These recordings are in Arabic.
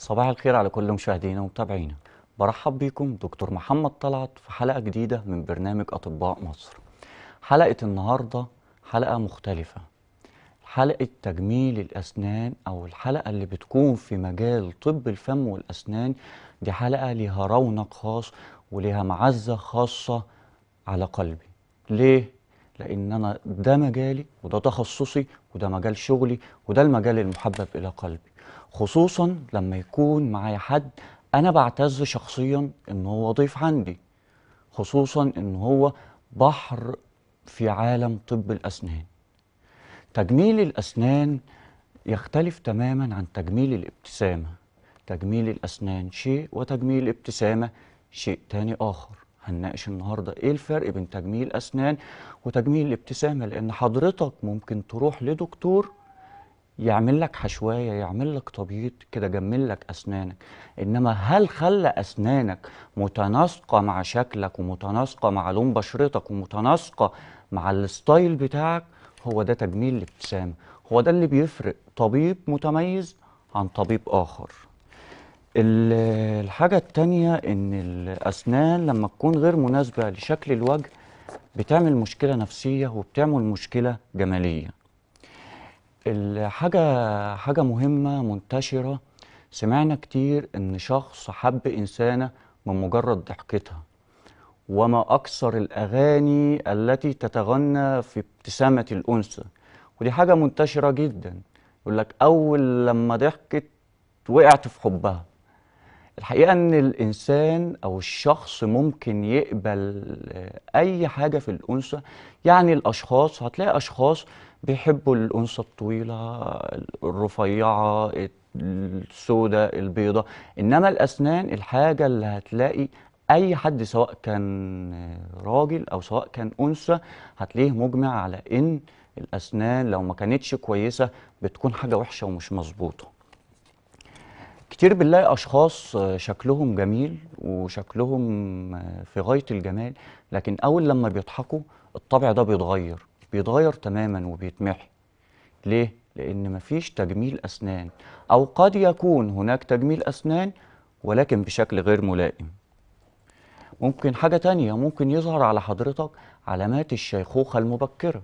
صباح الخير على كل مشاهدينا ومتابعينا برحب بكم دكتور محمد طلعت في حلقة جديدة من برنامج أطباء مصر حلقة النهاردة حلقة مختلفة حلقة تجميل الأسنان أو الحلقة اللي بتكون في مجال طب الفم والأسنان دي حلقة ليها رونق خاص ولها معزة خاصة على قلبي ليه؟ لأن أنا ده مجالي وده تخصصي وده مجال شغلي وده المجال المحبب إلى قلبي خصوصا لما يكون معايا حد انا بعتز شخصيا ان هو ضيف عندي خصوصا ان هو بحر في عالم طب الاسنان تجميل الاسنان يختلف تماما عن تجميل الابتسامه تجميل الاسنان شيء وتجميل الابتسامه شيء تاني اخر هنناقش النهارده ايه الفرق بين تجميل الاسنان وتجميل الابتسامه لان حضرتك ممكن تروح لدكتور يعمل لك حشوايه يعمل لك تبييض كده جمل لك اسنانك انما هل خلى اسنانك متناسقه مع شكلك ومتناسقه مع لون بشرتك ومتناسقه مع الستايل بتاعك هو ده تجميل الابتسامه هو ده اللي بيفرق طبيب متميز عن طبيب اخر الحاجه التانية ان الاسنان لما تكون غير مناسبه لشكل الوجه بتعمل مشكله نفسيه وبتعمل مشكله جماليه الحاجة حاجة مهمة منتشرة سمعنا كتير إن شخص حب إنسانة من مجرد ضحكتها وما أكثر الأغاني التي تتغنى في ابتسامة الأنثى ودي حاجة منتشرة جدا يقول لك أول لما ضحكت وقعت في حبها الحقيقة إن الإنسان أو الشخص ممكن يقبل أي حاجة في الأنثى يعني الأشخاص هتلاقي أشخاص بيحبوا الأنثى الطويلة الرفيعة السوداء البيضة إنما الأسنان الحاجة اللي هتلاقي أي حد سواء كان راجل أو سواء كان أنثى هتلاقيه مجمع على إن الأسنان لو ما كانتش كويسة بتكون حاجة وحشة ومش مظبوطة كتير بنلاقي أشخاص شكلهم جميل وشكلهم في غاية الجمال لكن أول لما بيضحكوا الطبع ده بيتغير بيتغير تماما وبيتمحي ليه؟ لأن مفيش تجميل أسنان أو قد يكون هناك تجميل أسنان ولكن بشكل غير ملائم ممكن حاجة تانية ممكن يظهر على حضرتك علامات الشيخوخة المبكرة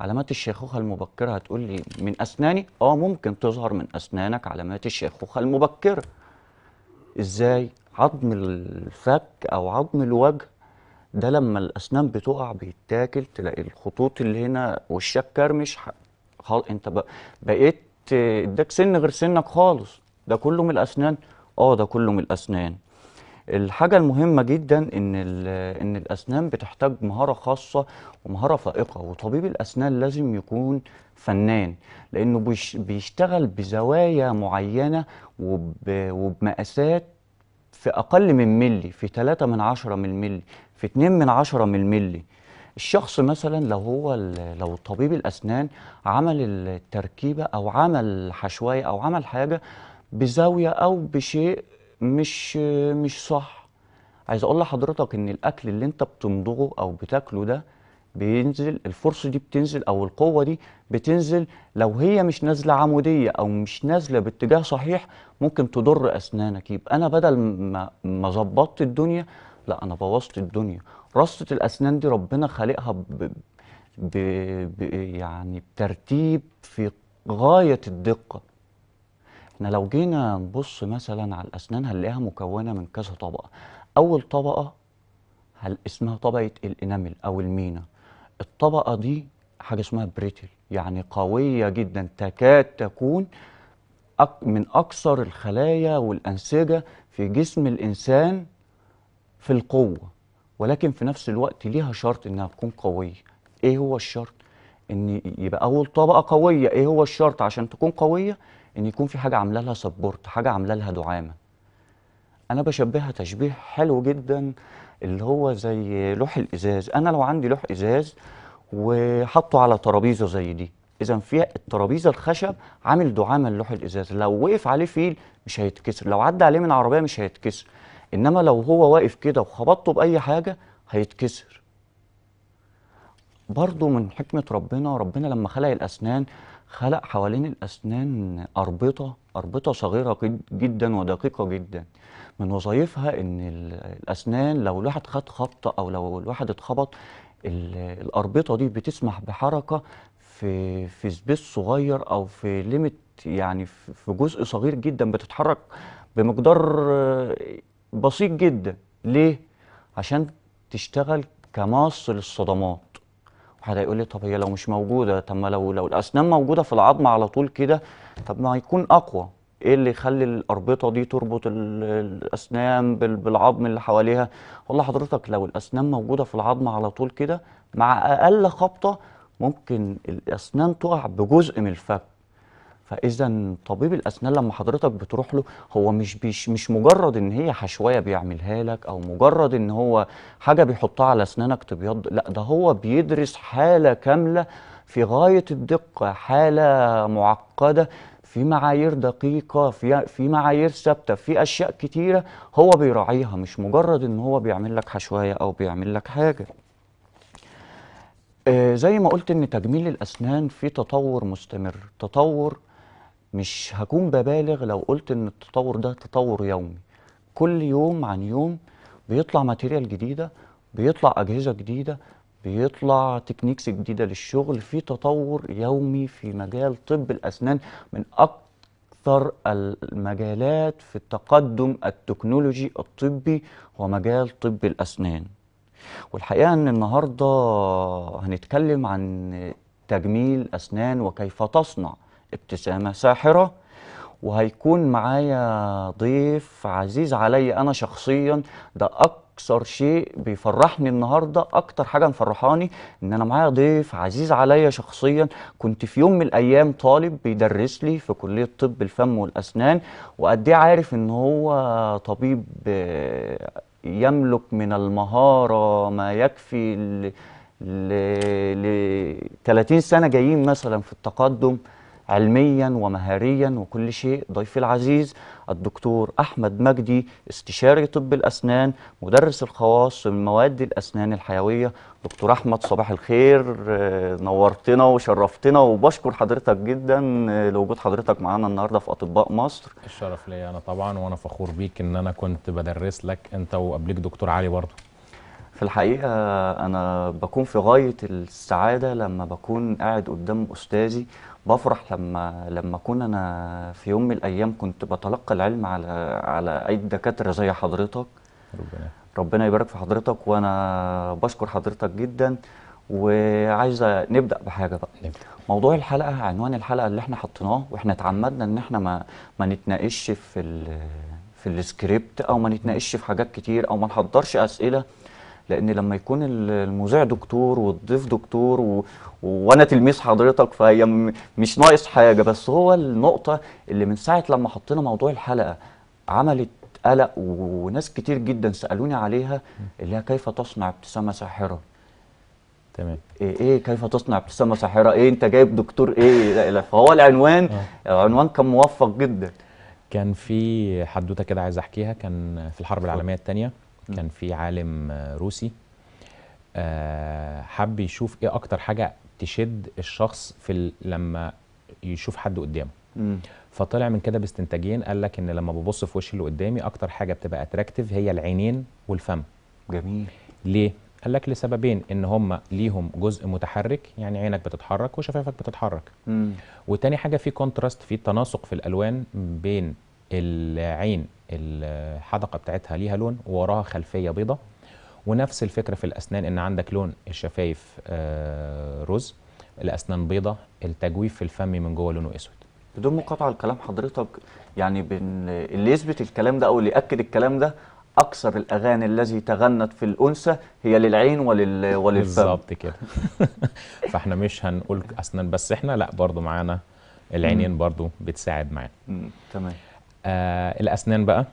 علامات الشيخوخة المبكرة هتقول لي من أسناني؟ آه ممكن تظهر من أسنانك علامات الشيخوخة المبكرة إزاي؟ عظم الفك أو عظم الوجه ده لما الاسنان بتقع بيتاكل تلاقي الخطوط اللي هنا وشك كرمش خل... انت ب... بقيت اداك سن غير سنك خالص ده كله من الاسنان اه ده كله من الاسنان الحاجة المهمة جدا إن إن الأسنان بتحتاج مهارة خاصة ومهارة فائقة وطبيب الأسنان لازم يكون فنان لأنه بيشتغل بزوايا معينة وبمقاسات في أقل من ملي في 3 من 10 من ملي في 2 من 10 من ملي الشخص مثلا لو هو لو طبيب الأسنان عمل التركيبة أو عمل حشوية أو عمل حاجة بزاوية أو بشيء مش مش صح عايز أقول لحضرتك إن الأكل اللي أنت بتمضغه أو بتاكله ده بينزل الفرصة دي بتنزل او القوه دي بتنزل لو هي مش نازله عموديه او مش نازله باتجاه صحيح ممكن تضر اسنانك يبقى انا بدل ما ما ظبطت الدنيا لا انا بوظت الدنيا رصه الاسنان دي ربنا خالقها ب... ب... ب... يعني بترتيب في غايه الدقه احنا لو جينا نبص مثلا على الاسنان هنلاقيها مكونه من كذا طبقه اول طبقه اسمها طبقه الانامل او المينا الطبقه دي حاجه اسمها بريتل يعني قويه جدا تكاد تكون من اكثر الخلايا والانسجه في جسم الانسان في القوه ولكن في نفس الوقت ليها شرط انها تكون قويه ايه هو الشرط ان يبقى اول طبقه قويه ايه هو الشرط عشان تكون قويه ان يكون في حاجه عامله لها سبورت حاجه عامله لها دعامه انا بشبهها تشبيه حلو جدا اللي هو زي لوح الازاز انا لو عندي لوح ازاز وحطه على ترابيزه زي دي اذا في الترابيزه الخشب عامل دعامه للوح الازاز لو وقف عليه فيل مش هيتكسر لو عدى عليه من عربيه مش هيتكسر انما لو هو واقف كده وخبطته باي حاجه هيتكسر برضه من حكمه ربنا ربنا لما خلق الاسنان خلق حوالين الاسنان اربطه اربطه صغيره جدا ودقيقه جدا من وظائفها ان الاسنان لو الواحد خد خبطه او لو الواحد اتخبط الاربطه دي بتسمح بحركه في في سبيس صغير او في ليميت يعني في جزء صغير جدا بتتحرك بمقدار بسيط جدا ليه عشان تشتغل كماص للصدمات واحد هيقول لي طب هي لو مش موجوده طب ما لو لو الاسنان موجوده في العظم على طول كده طب ما هيكون اقوى ايه اللي يخلي الاربطه دي تربط الاسنان بالعظم اللي حواليها والله حضرتك لو الاسنان موجوده في العظم على طول كده مع اقل خبطه ممكن الاسنان تقع بجزء من الفك فاذا طبيب الاسنان لما حضرتك بتروح له هو مش بيش مش مجرد ان هي حشويه بيعملها لك او مجرد ان هو حاجه بيحطها على اسنانك تبيض لا ده هو بيدرس حاله كامله في غايه الدقه حاله معقده في معايير دقيقة في في معايير ثابتة في أشياء كتيرة هو بيراعيها مش مجرد إن هو بيعمل لك حشوية أو بيعمل لك حاجة آه زي ما قلت إن تجميل الأسنان في تطور مستمر تطور مش هكون ببالغ لو قلت إن التطور ده تطور يومي كل يوم عن يوم بيطلع ماتيريال جديدة بيطلع أجهزة جديدة بيطلع تكنيكس جديدة للشغل في تطور يومي في مجال طب الأسنان من أكثر المجالات في التقدم التكنولوجي الطبي هو مجال طب الأسنان والحقيقة أن النهاردة هنتكلم عن تجميل أسنان وكيف تصنع ابتسامة ساحرة وهيكون معايا ضيف عزيز علي أنا شخصيا ده أكثر اكثر شيء بيفرحني النهارده اكتر حاجه مفرحاني ان انا معايا ضيف عزيز عليا شخصيا كنت في يوم من الايام طالب بيدرس لي في كليه طب الفم والاسنان وقد ايه عارف ان هو طبيب يملك من المهاره ما يكفي ل 30 سنه جايين مثلا في التقدم علميا ومهاريا وكل شيء ضيفي العزيز الدكتور أحمد مجدي استشاري طب الأسنان مدرس الخواص من مواد الأسنان الحيوية دكتور أحمد صباح الخير آه، نورتنا وشرفتنا وبشكر حضرتك جدا آه، لوجود حضرتك معانا النهاردة في أطباء مصر الشرف ليا أنا طبعا وأنا فخور بيك إن أنا كنت بدرس لك أنت وقبليك دكتور علي برضه في الحقيقة أنا بكون في غاية السعادة لما بكون قاعد قدام أستاذي بفرح لما لما أكون أنا في يوم من الأيام كنت بتلقى العلم على على أي دكاترة زي حضرتك ربنا ربنا يبارك في حضرتك وأنا بشكر حضرتك جدا وعايزة نبدأ بحاجة بقى نبدأ. موضوع الحلقة عنوان الحلقة اللي احنا حطيناه واحنا اتعمدنا ان احنا ما ما نتناقش في في السكريبت او ما نتناقش في حاجات كتير او ما نحضرش اسئله لان لما يكون المذيع دكتور والضيف دكتور و... وانا تلميذ حضرتك فهي م... مش ناقص حاجه بس هو النقطه اللي من ساعه لما حطينا موضوع الحلقه عملت قلق وناس كتير جدا سالوني عليها اللي هي كيف تصنع ابتسامه ساحره تمام إيه, إيه كيف تصنع ابتسامه ساحره ايه انت جايب دكتور ايه لا فهو العنوان العنوان آه. كان موفق جدا كان في حدوته كده عايز احكيها كان في الحرب العالميه الثانيه كان في عالم روسي آه، حب يشوف ايه اكتر حاجه تشد الشخص في لما يشوف حد قدامه فطلع من كده باستنتاجين قال لك ان لما ببص في وش اللي قدامي اكتر حاجه بتبقى اتراكتيف هي العينين والفم جميل ليه قال لك لسببين ان هم ليهم جزء متحرك يعني عينك بتتحرك وشفايفك بتتحرك امم. وتاني حاجه في كونتراست في تناسق في الالوان بين العين الحدقه بتاعتها ليها لون ووراها خلفيه بيضة ونفس الفكره في الاسنان ان عندك لون الشفايف آه، رز الاسنان بيضة التجويف في الفم من جوه لونه اسود بدون مقاطعه لكلام حضرتك يعني اللي يثبت الكلام ده او اللي ياكد الكلام ده اكثر الاغاني التي تغنت في الانثى هي للعين ولل وللفم بالظبط كده فاحنا مش هنقول اسنان بس احنا لا برضو معانا العينين برضو بتساعد معانا تمام آه الاسنان بقى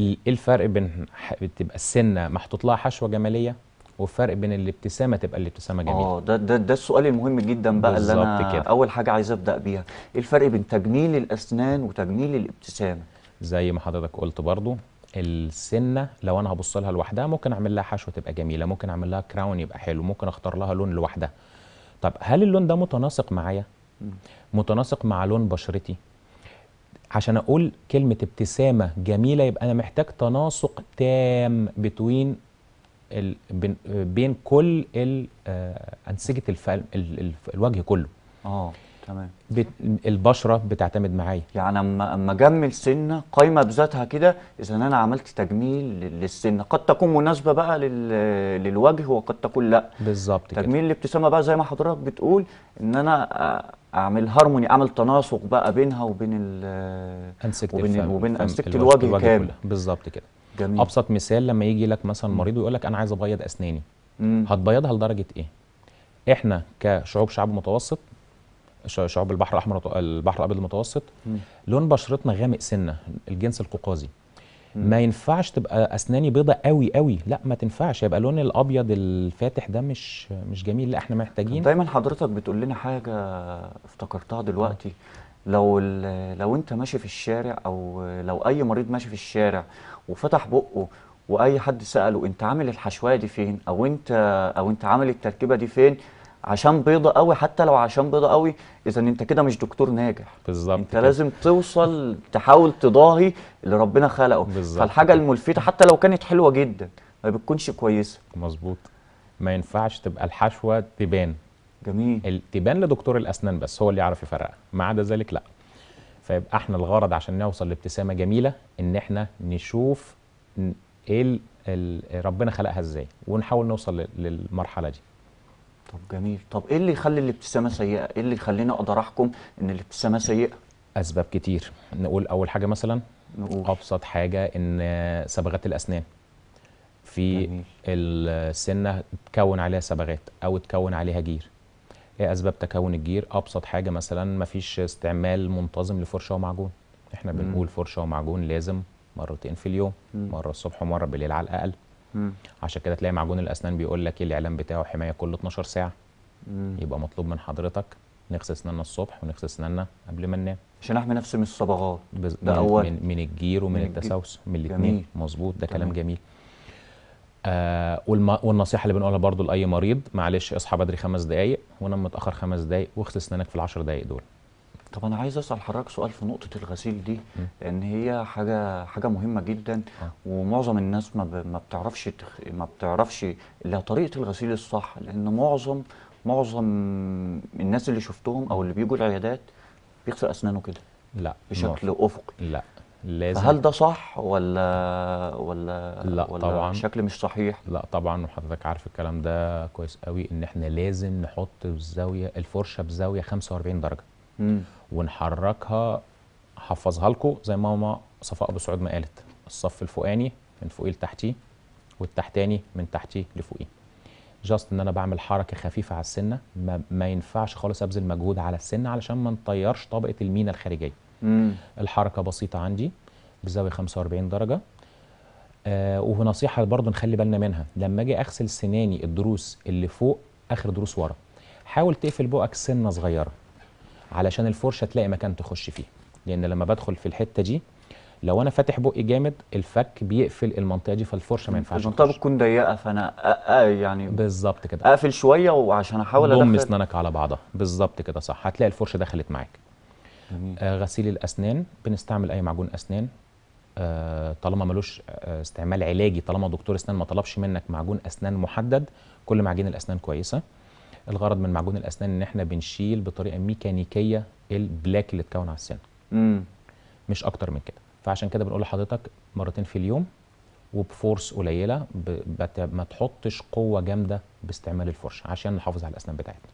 ايه الفرق بين بتبقى السنه محطوط لها حشوه جماليه والفرق بين الابتسامه تبقى الابتسامه جميله اه ده ده ده السؤال المهم جدا بقى اللي انا كده. اول حاجه عايز ابدا بيها ايه الفرق بين تجميل الاسنان وتجميل الابتسامه زي ما حضرتك قلت برضو السنه لو انا هبص لها لوحدها ممكن اعمل لها حشوه تبقى جميله ممكن اعمل لها كراون يبقى حلو ممكن اختار لها لون لوحدها طب هل اللون ده متناسق معايا متناسق مع لون بشرتي عشان اقول كلمه ابتسامه جميله يبقى انا محتاج تناسق تام بين بين كل آه، انسجه الوجه كله اه تمام بت... البشره بتعتمد معايا يعني اما اما اجمل سنه قايمه بذاتها كده اذا انا عملت تجميل للسنه قد تكون مناسبه بقى لل... للوجه وقد تكون لا بالظبط تجميل الابتسامه بقى زي ما حضرتك بتقول ان انا اعمل هارموني اعمل تناسق بقى بينها وبين ال وبين وبين الوجه, الوجه كامل بالظبط كده جميل. ابسط مثال لما يجي لك مثلا مريض ويقول لك انا عايز ابيض اسناني هتبيضها لدرجه ايه احنا كشعوب شعب متوسط شعوب البحر الاحمر البحر الابيض المتوسط لون بشرتنا غامق سنه الجنس القوقازي ما ينفعش تبقى اسناني بيضة قوي قوي لا ما تنفعش يبقى لون الابيض الفاتح ده مش مش جميل لا احنا محتاجين دايما حضرتك بتقول لنا حاجه افتكرتها دلوقتي لو لو انت ماشي في الشارع او لو اي مريض ماشي في الشارع وفتح بقه واي حد ساله انت عامل الحشوه دي فين او انت او انت عامل التركيبه دي فين عشان بيضة قوي حتى لو عشان بيضة قوي اذا انت كده مش دكتور ناجح بالظبط انت كده. لازم توصل تحاول تضاهي اللي ربنا خلقه بالزبط. فالحاجة الملفتة حتى لو كانت حلوة جدا ما بتكونش كويسة مظبوط ما ينفعش تبقى الحشوة تبان جميل تبان لدكتور الاسنان بس هو اللي يعرف يفرقها ما عدا ذلك لا فيبقى احنا الغرض عشان نوصل لابتسامه جميله ان احنا نشوف ايه ربنا خلقها ازاي ونحاول نوصل للمرحله دي طب جميل طب ايه اللي يخلي الابتسامه سيئه ايه اللي يخليني اقدر احكم ان الابتسامه سيئه اسباب كتير نقول اول حاجه مثلا نقول. ابسط حاجه ان صبغات الاسنان في جميل. السنه تكون عليها صبغات او تكون عليها جير ايه اسباب تكون الجير ابسط حاجه مثلا ما فيش استعمال منتظم لفرشه ومعجون احنا بنقول فرشه ومعجون لازم مرتين في اليوم م. مره الصبح ومره بالليل على الاقل مم. عشان كده تلاقي معجون الاسنان بيقول لك إيه الاعلان بتاعه حمايه كل 12 ساعه مم. يبقى مطلوب من حضرتك نغسل اسناننا الصبح ونغسل اسناننا قبل ما ننام عشان احمي نفسي من الصبغات بز... ده من اول من, من الجير ومن التسوس من الاثنين مظبوط ده كلام جميل آه والما... والنصيحه اللي بنقولها برضو لاي مريض معلش اصحى بدري خمس دقائق ونام متاخر خمس دقائق واغسل اسنانك في العشر دقائق دول طب انا عايز اسال حضرتك سؤال في نقطه الغسيل دي لان هي حاجه حاجه مهمه جدا آه. ومعظم الناس ما بتعرفش ما بتعرفش لا طريقه الغسيل الصح لان معظم معظم الناس اللي شفتهم او اللي بيجوا العيادات بيغسل اسنانه كده لا بشكل مر. افقي لا لازم هل ده صح ولا ولا لا ولا طبعا شكل مش صحيح لا طبعا وحضرتك عارف الكلام ده كويس قوي ان احنا لازم نحط الزاويه الفرشه بزاويه 45 درجه امم ونحركها حفظها لكم زي ما ماما صفاء ابو سعود ما قالت الصف الفوقاني من فوقيه لتحتيه والتحتاني من تحتيه لفوقيه جاست ان انا بعمل حركه خفيفه على السنه ما, ما ينفعش خالص ابذل مجهود على السنه علشان ما نطيرش طبقه المينا الخارجيه مم. الحركه بسيطه عندي بزاويه 45 درجه آه ونصيحه برضو نخلي بالنا منها لما اجي اغسل سناني الضروس اللي فوق اخر ضروس ورا حاول تقفل بقك سنه صغيره علشان الفرشه تلاقي مكان تخش فيه لان لما بدخل في الحته دي لو انا فاتح بقي جامد الفك بيقفل المنطقه دي فالفرشه ما ينفعش المنطقه بتكون ضيقه فانا يعني بالظبط كده اقفل شويه وعشان احاول ادخل ضم اسنانك على بعضها بالظبط كده صح هتلاقي الفرشه دخلت معاك آه غسيل الاسنان بنستعمل اي معجون اسنان آه طالما ملوش آه استعمال علاجي طالما دكتور اسنان ما طلبش منك معجون اسنان محدد كل معجين الاسنان كويسه الغرض من معجون الاسنان ان احنا بنشيل بطريقه ميكانيكيه البلاك اللي اتكون على السن مم. مش اكتر من كده فعشان كده بنقول لحضرتك مرتين في اليوم وبفورس قليله ما تحطش قوه جامده باستعمال الفرشه عشان نحافظ على الاسنان بتاعتنا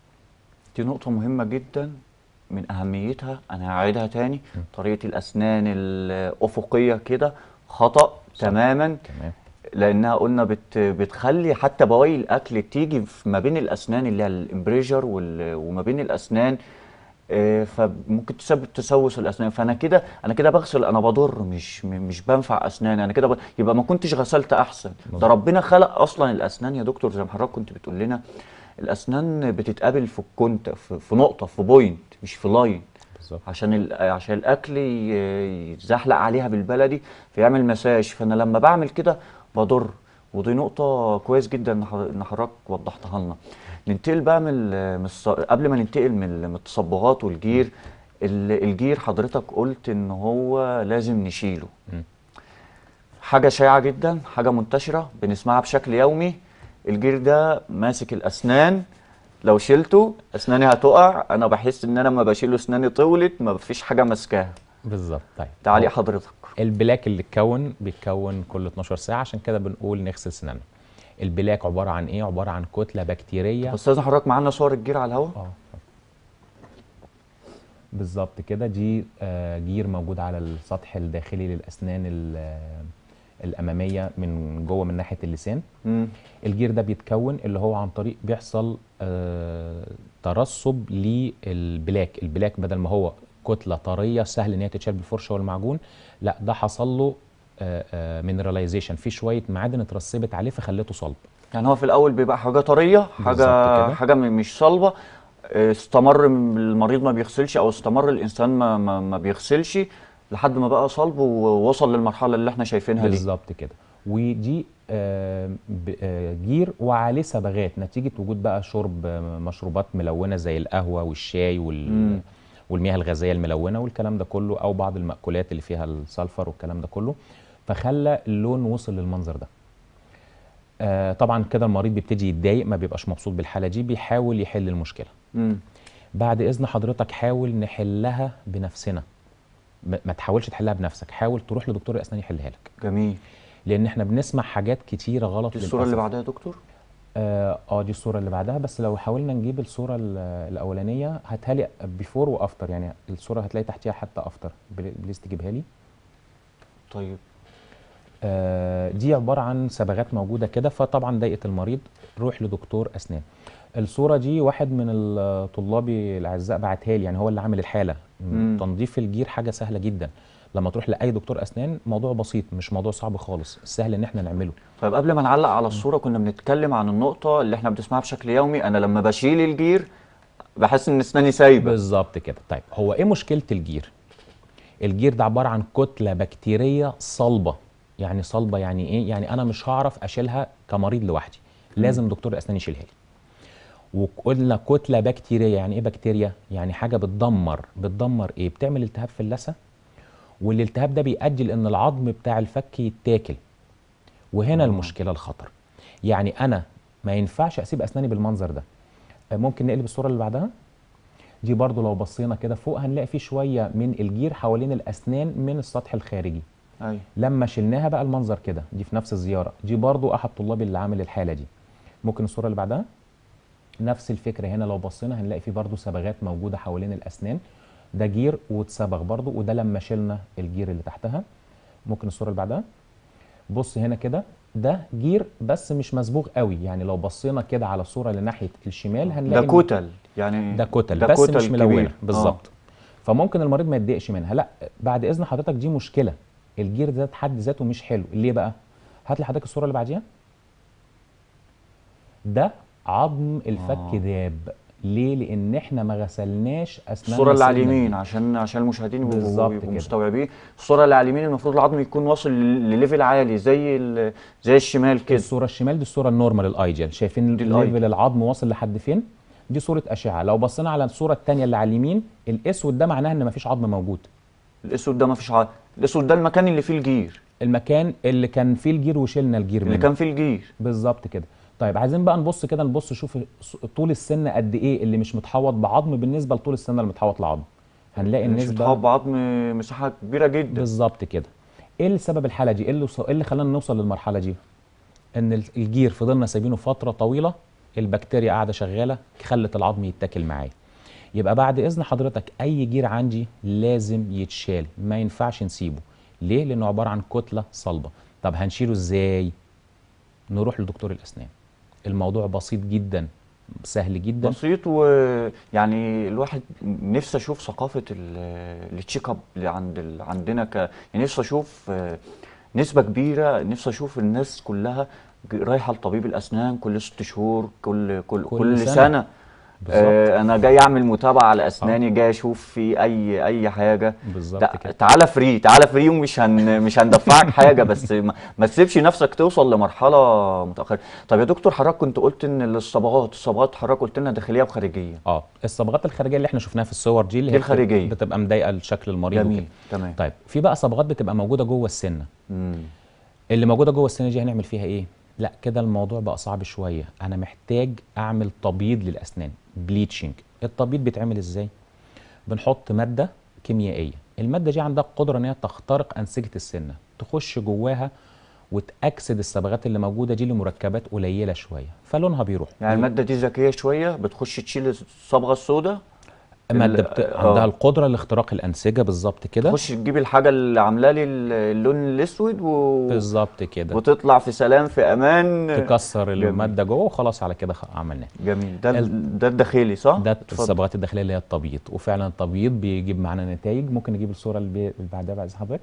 دي نقطه مهمه جدا من اهميتها انا هعيدها تاني مم. طريقه الاسنان الافقيه كده خطا صح. تماما تمام. لانها قلنا بت بتخلي حتى بواقي الاكل تيجي ما بين الاسنان اللي هي الامبريجر وما بين الاسنان آه، فممكن تسبب تسوس الاسنان فانا كده انا كده بغسل انا بضر مش مش بنفع اسناني انا كده يبقى ما كنتش غسلت احسن ده ربنا خلق اصلا الاسنان يا دكتور زي ما حضرتك كنت بتقول لنا الاسنان بتتقابل في الكونت في نقطه في بوينت مش في لاين بالظبط عشان عشان الاكل يزحلق عليها بالبلدي فيعمل مساج فانا لما بعمل كده بضر ودي نقطة كويس جدا ان حضرتك وضحتها لنا. ننتقل بقى من قبل ما ننتقل من التصبغات والجير الجير حضرتك قلت ان هو لازم نشيله. حاجة شائعة جدا، حاجة منتشرة بنسمعها بشكل يومي الجير ده ماسك الاسنان لو شلته اسناني هتقع انا بحس ان انا لما بشيله اسناني طولت ما فيش حاجه ماسكاها بالظبط طيب تعليق حضرتك البلاك اللي اتكون بيتكون كل 12 ساعه عشان كده بنقول نغسل سناننا البلاك عباره عن ايه عباره عن كتله بكتيريه استاذ حضرتك معانا صور الجير على الهواء اه بالظبط كده دي آه، جير موجود على السطح الداخلي للاسنان آه، الاماميه من جوه من ناحيه اللسان مم. الجير ده بيتكون اللي هو عن طريق بيحصل آه، ترسب للبلاك البلاك بدل ما هو كتله طريه سهل ان هي تتشال بالفرشه والمعجون لا ده حصل له مينراليزيشن آه، آه، في شويه معادن اترسبت عليه فخليته صلب يعني هو في الاول بيبقى حاجه طريه حاجه حاجه مش صلبه آه، استمر المريض ما بيغسلش او استمر الانسان ما ما, ما بيغسلش لحد ما بقى صلب ووصل للمرحله اللي احنا شايفينها دي بالظبط كده ودي جير وعليه صبغات نتيجه وجود بقى شرب مشروبات ملونه زي القهوه والشاي وال والمياه الغازيه الملونه والكلام ده كله او بعض الماكولات اللي فيها السلفر والكلام ده كله فخلى اللون وصل للمنظر ده آه طبعا كده المريض بيبتدي يتضايق ما بيبقاش مبسوط بالحاله دي بيحاول يحل المشكله مم. بعد اذن حضرتك حاول نحلها بنفسنا ما تحاولش تحلها بنفسك حاول تروح لدكتور الاسنان يحلها لك جميل لان احنا بنسمع حاجات كتيره غلط الصوره اللي بعدها يا دكتور آه،, اه دي الصوره اللي بعدها بس لو حاولنا نجيب الصوره الاولانيه هاتها لي بيفور وافتر يعني الصوره هتلاقي تحتيها حتى افتر بليز تجيبها لي طيب آه دي عباره عن صبغات موجوده كده فطبعا ضايقت المريض روح لدكتور اسنان الصوره دي واحد من الطلاب الاعزاء بعتها لي يعني هو اللي عامل الحاله مم. تنظيف الجير حاجه سهله جدا لما تروح لاي دكتور اسنان موضوع بسيط مش موضوع صعب خالص سهل ان احنا نعمله طيب قبل ما نعلق على الصوره كنا بنتكلم عن النقطه اللي احنا بنسمعها بشكل يومي انا لما بشيل الجير بحس ان اسناني سايبه بالظبط كده طيب هو ايه مشكله الجير الجير ده عباره عن كتله بكتيريه صلبه يعني صلبه يعني ايه يعني انا مش هعرف اشيلها كمريض لوحدي لازم دكتور اسنان يشيلها لي وقلنا كتله بكتيريه يعني ايه بكتيريا يعني حاجه بتدمر بتدمر ايه بتعمل التهاب في اللثه والالتهاب ده بيؤدي لان العظم بتاع الفك يتاكل وهنا آه. المشكله الخطر يعني انا ما ينفعش اسيب اسناني بالمنظر ده آه، ممكن نقلب الصوره اللي بعدها دي برضو لو بصينا كده فوق هنلاقي في شويه من الجير حوالين الاسنان من السطح الخارجي أي. أيوه. لما شلناها بقى المنظر كده دي في نفس الزياره دي برضو احد طلابي اللي عامل الحاله دي ممكن الصوره اللي بعدها نفس الفكره هنا لو بصينا هنلاقي في برضو صبغات موجوده حوالين الاسنان ده جير واتصبغ برضو وده لما شلنا الجير اللي تحتها ممكن الصوره اللي بعدها بص هنا كده ده جير بس مش مصبوغ قوي يعني لو بصينا كده على الصوره لناحيه الشمال آه. هنلاقي ده كتل يعني ده كتل ده بس كتل مش ملونه آه. بالظبط فممكن المريض ما يتضايقش منها لا بعد اذن حضرتك دي مشكله الجير ده حد ذاته مش حلو ليه بقى هات لي حضرتك الصوره اللي بعديها ده عظم الفك آه. ليه لان احنا ما غسلناش اسنان الصوره اللي على اليمين عشان عشان المشاهدين بالظبط مستوعبين الصوره اللي على اليمين المفروض العظم يكون واصل لليفل عالي زي زي الشمال كده الصوره الشمال دي الصوره النورمال الايديال شايفين ليفل العظم واصل لحد فين دي صوره اشعه لو بصينا على الصوره الثانيه اللي على اليمين الاسود ده معناها ان ما فيش عظم موجود الاسود ده ما فيش عظم الاسود ده المكان اللي فيه الجير المكان اللي كان فيه الجير وشلنا الجير منه اللي كان فيه الجير بالظبط كده طيب عايزين بقى نبص كده نبص شوف طول السن قد ايه اللي مش متحوط بعظم بالنسبه لطول السن اللي متحوط لعظم هنلاقي النسبه مش متحوط بعظم مساحه كبيره جدا بالظبط كده ايه اللي سبب الحاله دي ايه اللي ايه اللي خلانا نوصل للمرحله دي ان الجير فضلنا سايبينه فتره طويله البكتيريا قاعده شغاله خلت العظم يتاكل معايا يبقى بعد اذن حضرتك اي جير عندي لازم يتشال ما ينفعش نسيبه ليه لانه عباره عن كتله صلبه طب هنشيله ازاي نروح لدكتور الاسنان الموضوع بسيط جدا سهل جدا بسيط ويعني الواحد نفسه اشوف ثقافه التشيك اب اللي عند ال... عندنا ك يعني نفسي اشوف آه، نسبه كبيره نفسي اشوف الناس كلها رايحه لطبيب الاسنان كل ست شهور كل كل كل, كل سنه, سنة. بالظبط آه، انا جاي اعمل متابعه على اسناني آه. جاي اشوف في اي اي حاجه بالظبط تعالى فري تعالى فري ومش هن مش هندفعك حاجه بس ما, ما تسيبش نفسك توصل لمرحله متاخره طب يا دكتور حضرتك كنت قلت ان الصبغات الصبغات حضرتك قلت لنا داخليه وخارجيه اه الصبغات الخارجيه اللي احنا شفناها في الصور دي اللي هي الخارجيه بتبقى مضايقه الشكل المريض جميل وكده. تمام طيب في بقى صبغات بتبقى موجوده جوه السنه امم اللي موجوده جوه السنه دي هنعمل فيها ايه لا كده الموضوع بقى صعب شويه انا محتاج اعمل تبييض للاسنان بليتشنج التبييض بيتعمل ازاي بنحط ماده كيميائيه الماده دي عندها قدرة ان هي تخترق انسجه السنه تخش جواها وتاكسد الصبغات اللي موجوده دي لمركبات قليله شويه فلونها بيروح يعني الماده دي ذكيه شويه بتخش تشيل الصبغه السوداء ماده بت... آه. عندها القدره لاختراق الانسجه بالظبط كده تخش تجيب الحاجه اللي عامله لي اللون الاسود و... بالظبط كده وتطلع في سلام في امان تكسر جميل. الماده جوه وخلاص على كده عملناه جميل ده ال... ده الداخلي صح ده الصبغات الداخليه اللي هي التبييض وفعلا التبييض بيجيب معانا نتائج ممكن نجيب الصوره اللي, بي... بعدها بعد حضرتك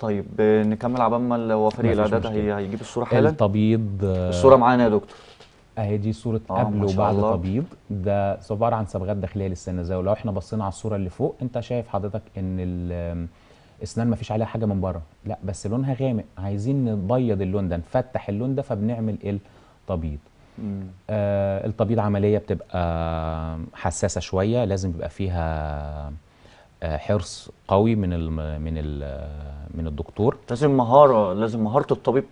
طيب آه، نكمل عبال ما فريق الاعداد هي هيجيب الصوره حالا التبييض آه، الصوره معانا يا دكتور اهي آه، دي صوره آه، قبل وبعد تبييض ده عباره عن صبغات داخليه للسنه ولو احنا بصينا على الصوره اللي فوق انت شايف حضرتك ان الاسنان ما فيش عليها حاجه من بره لا بس لونها غامق عايزين نبيض اللون ده نفتح اللون ده فبنعمل ايه التبييض آه التبييض عمليه بتبقى حساسه شويه لازم يبقى فيها حرص قوي من الـ من الـ من الدكتور لازم مهاره لازم مهاره الطبيب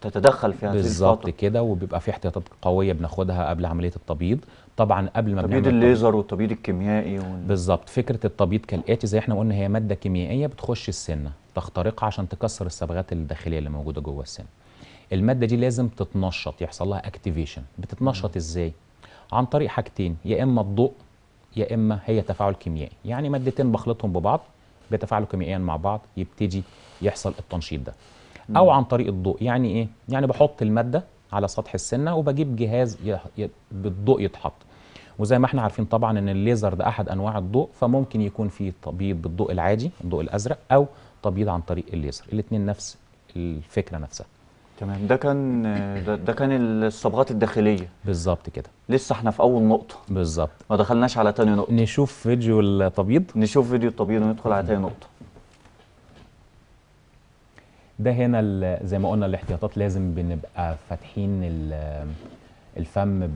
تتدخل في هذه بالظبط كده وبيبقى في احتياطات قويه بناخدها قبل عمليه التبييض طبعا قبل ما تبييض الليزر والتبييض الكيميائي وال... بالظبط فكره التبييض كالاتي زي احنا قلنا هي ماده كيميائيه بتخش السنه تخترقها عشان تكسر الصبغات الداخليه اللي موجوده جوه السنه الماده دي لازم تتنشط يحصل لها اكتيفيشن بتتنشط ازاي عن طريق حاجتين يا اما الضوء يا اما هي تفاعل كيميائي يعني مادتين بخلطهم ببعض بيتفاعلوا كيميائيا مع بعض يبتدي يحصل التنشيط ده او عن طريق الضوء يعني ايه يعني بحط الماده على سطح السنه وبجيب جهاز ي... بالضوء يتحط وزي ما احنا عارفين طبعا ان الليزر ده احد انواع الضوء فممكن يكون في تبييض بالضوء العادي الضوء الازرق او تبييض عن طريق الليزر الاثنين نفس الفكره نفسها تمام ده كان ده, كان الصبغات الداخليه بالظبط كده لسه احنا في اول نقطه بالظبط ما دخلناش على تاني نقطه نشوف فيديو التبييض نشوف فيديو التبييض وندخل على تاني نقطه ده هنا زي ما قلنا الاحتياطات لازم بنبقى فاتحين الفم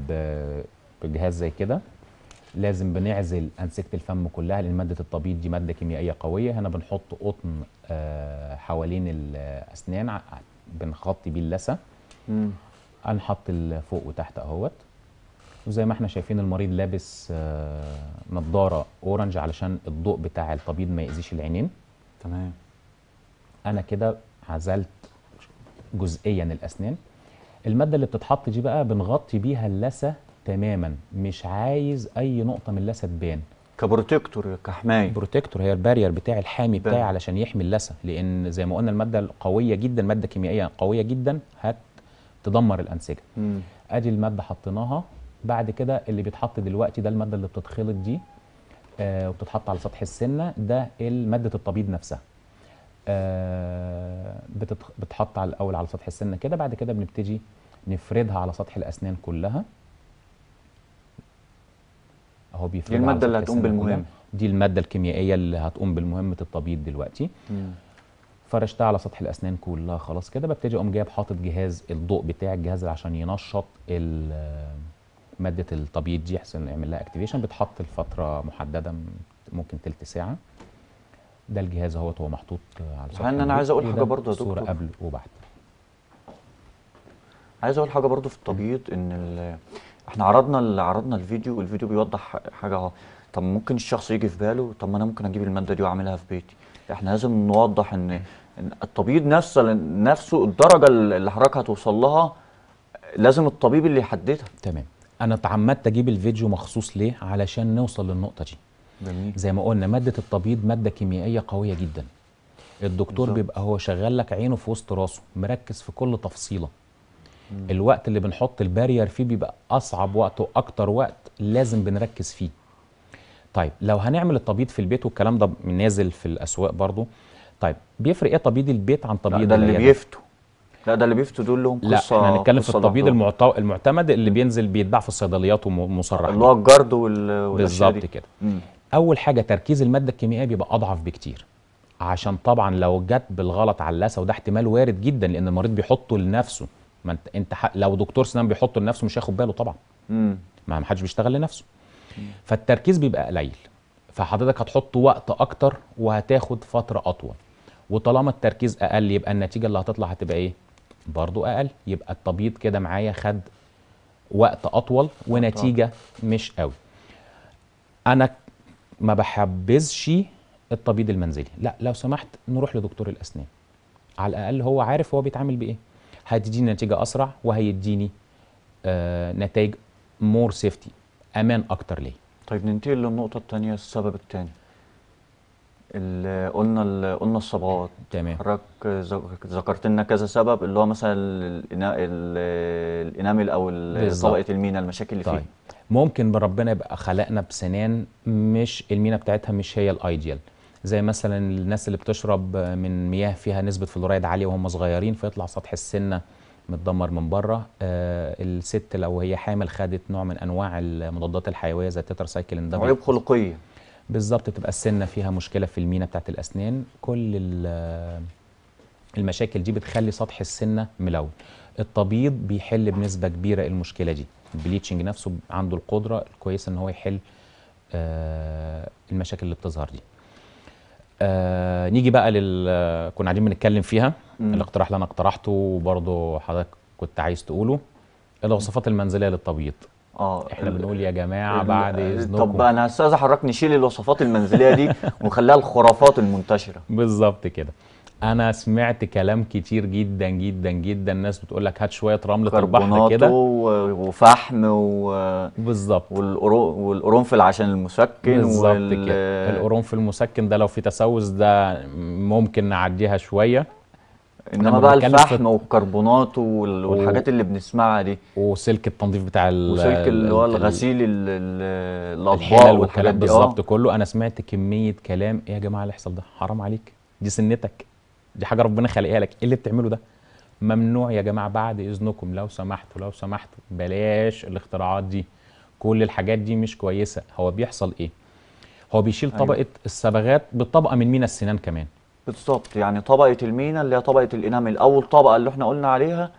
بجهاز زي كده لازم بنعزل انسجه الفم كلها لان ماده التبييض دي ماده كيميائيه قويه هنا بنحط قطن آه، حوالين الاسنان بنغطي بيه اللثه هنحط فوق وتحت اهوت وزي ما احنا شايفين المريض لابس آه، نظاره اورنج علشان الضوء بتاع الطبيب ما يأذيش العينين تمام انا كده عزلت جزئيا الاسنان الماده اللي بتتحط دي بقى بنغطي بيها اللثه تماما مش عايز اي نقطه من اللثه تبان كبروتكتور كحمايه بروتكتور هي البارير بتاع الحامي بتاعي علشان يحمي اللثه لان زي ما قلنا الماده القويه جدا ماده كيميائيه قويه جدا هتدمر الانسجه مم. ادي الماده حطيناها بعد كده اللي بيتحط دلوقتي ده الماده اللي بتتخلط دي آه وبتتحط على سطح السنه ده ماده الطبيب نفسها آه بتتحط على الاول على سطح السنه كده بعد كده بنبتدي نفردها على سطح الاسنان كلها هو بيفرض دي الماده اللي هتقوم بالمهمه دي الماده الكيميائيه اللي هتقوم بالمهمه التبييض دلوقتي فرشتها على سطح الاسنان كلها خلاص كده ببتدي اقوم جايب حاطط جهاز الضوء بتاع الجهاز عشان ينشط ماده التبييض دي احسن نعمل لها اكتيفيشن بتحط لفتره محدده ممكن تلت ساعه ده الجهاز اهوت هو محطوط على سطح انا عايز اقول حاجه برضه يا دكتور صوره قبل وبعد عايز اقول حاجه برضه في التبييض ان احنا عرضنا عرضنا الفيديو والفيديو بيوضح حاجه اهو طب ممكن الشخص يجي في باله طب ما انا ممكن اجيب الماده دي واعملها في بيتي احنا لازم نوضح ان الطبيب نفسه نفسه الدرجه اللي حضرتك هتوصل لها لازم الطبيب اللي يحددها تمام انا اتعمدت اجيب الفيديو مخصوص ليه علشان نوصل للنقطه دي جميل. زي ما قلنا ماده التبييض ماده كيميائيه قويه جدا الدكتور بالزبط. بيبقى هو شغال لك عينه في وسط راسه مركز في كل تفصيله الوقت اللي بنحط البارير فيه بيبقى اصعب وقت واكتر وقت لازم بنركز فيه طيب لو هنعمل التبييض في البيت والكلام ده نازل في الاسواق برضو طيب بيفرق ايه تبييض البيت عن تبييض ده اللي بيفتوا لا ده اللي بيفتوا دول لهم لا قصه لا احنا هنتكلم في التبييض المعتمد اللي بينزل بيتباع في الصيدليات ومصرح اللي هو الجرد وال... بالظبط كده مم. اول حاجه تركيز الماده الكيميائيه بيبقى اضعف بكتير عشان طبعا لو جت بالغلط على اللثه وده احتمال وارد جدا لان المريض بيحطه لنفسه ما انت انت لو دكتور سنان بيحطه لنفسه مش هياخد باله طبعا امم ما حدش بيشتغل لنفسه مم. فالتركيز بيبقى قليل فحضرتك هتحط وقت اكتر وهتاخد فتره اطول وطالما التركيز اقل يبقى النتيجه اللي هتطلع هتبقى ايه برضو اقل يبقى التبييض كده معايا خد وقت اطول ونتيجه مش قوي انا ما بحبذش التبييض المنزلي لا لو سمحت نروح لدكتور الاسنان على الاقل هو عارف هو بيتعامل بايه هتديني نتيجه اسرع وهيديني آه، نتائج مور سيفتي امان اكتر ليه طيب ننتقل للنقطه الثانيه السبب الثاني قلنا قلنا الصبغات تمام حضرتك ذكرت لنا كذا سبب اللي هو مثلا الانامل او طبقه المينا المشاكل اللي طيب. فيه ممكن ربنا يبقى خلقنا بسنان مش المينا بتاعتها مش هي الايديال زي مثلا الناس اللي بتشرب من مياه فيها نسبه فلورايد عاليه وهم صغيرين فيطلع سطح السنه متدمر من بره آه الست لو هي حامل خدت نوع من انواع المضادات الحيويه زي التتراسايكل اندمج عيوب خلقيه بالظبط تبقى السنه فيها مشكله في المينا بتاعت الاسنان كل المشاكل دي بتخلي سطح السنه ملون الطبيب بيحل بنسبه كبيره المشكله دي البليتشنج نفسه عنده القدره الكويسه ان هو يحل آه المشاكل اللي بتظهر دي آه نيجي بقى لل آه، كنا قاعدين بنتكلم فيها مم. الاقتراح اللي انا اقترحته وبرضه حضرتك كنت عايز تقوله الوصفات المنزليه للتبييض اه احنا بنقول يا جماعه بعد اذنكم طب انا استاذ حضرتك نشيل الوصفات المنزليه دي ونخليها الخرافات المنتشره بالظبط كده انا سمعت كلام كتير جدا جدا جدا الناس بتقول لك هات شويه رمله البحر كده وفحم و بالظبط والقرنفل عشان المسكن بالظبط وال... كده القرنفل المسكن ده لو في تسوس ده ممكن نعديها شويه انما بقى الفحم والكربونات والحاجات اللي بنسمعها دي وسلك التنظيف بتاع ال وسلك اللي هو الغسيل الاطباق والحاجات دي آه. بالظبط كله انا سمعت كميه كلام ايه يا جماعه اللي حصل ده حرام عليك دي سنتك دي حاجه ربنا خلقها لك ايه اللي بتعمله ده ممنوع يا جماعه بعد اذنكم لو سمحتوا لو سمحتوا بلاش الاختراعات دي كل الحاجات دي مش كويسه هو بيحصل ايه هو بيشيل أيوة. طبقه الصبغات بالطبقه من مينا السنان كمان بالظبط يعني طبقه المينا اللي هي طبقه الانامل اول طبقه اللي احنا قلنا عليها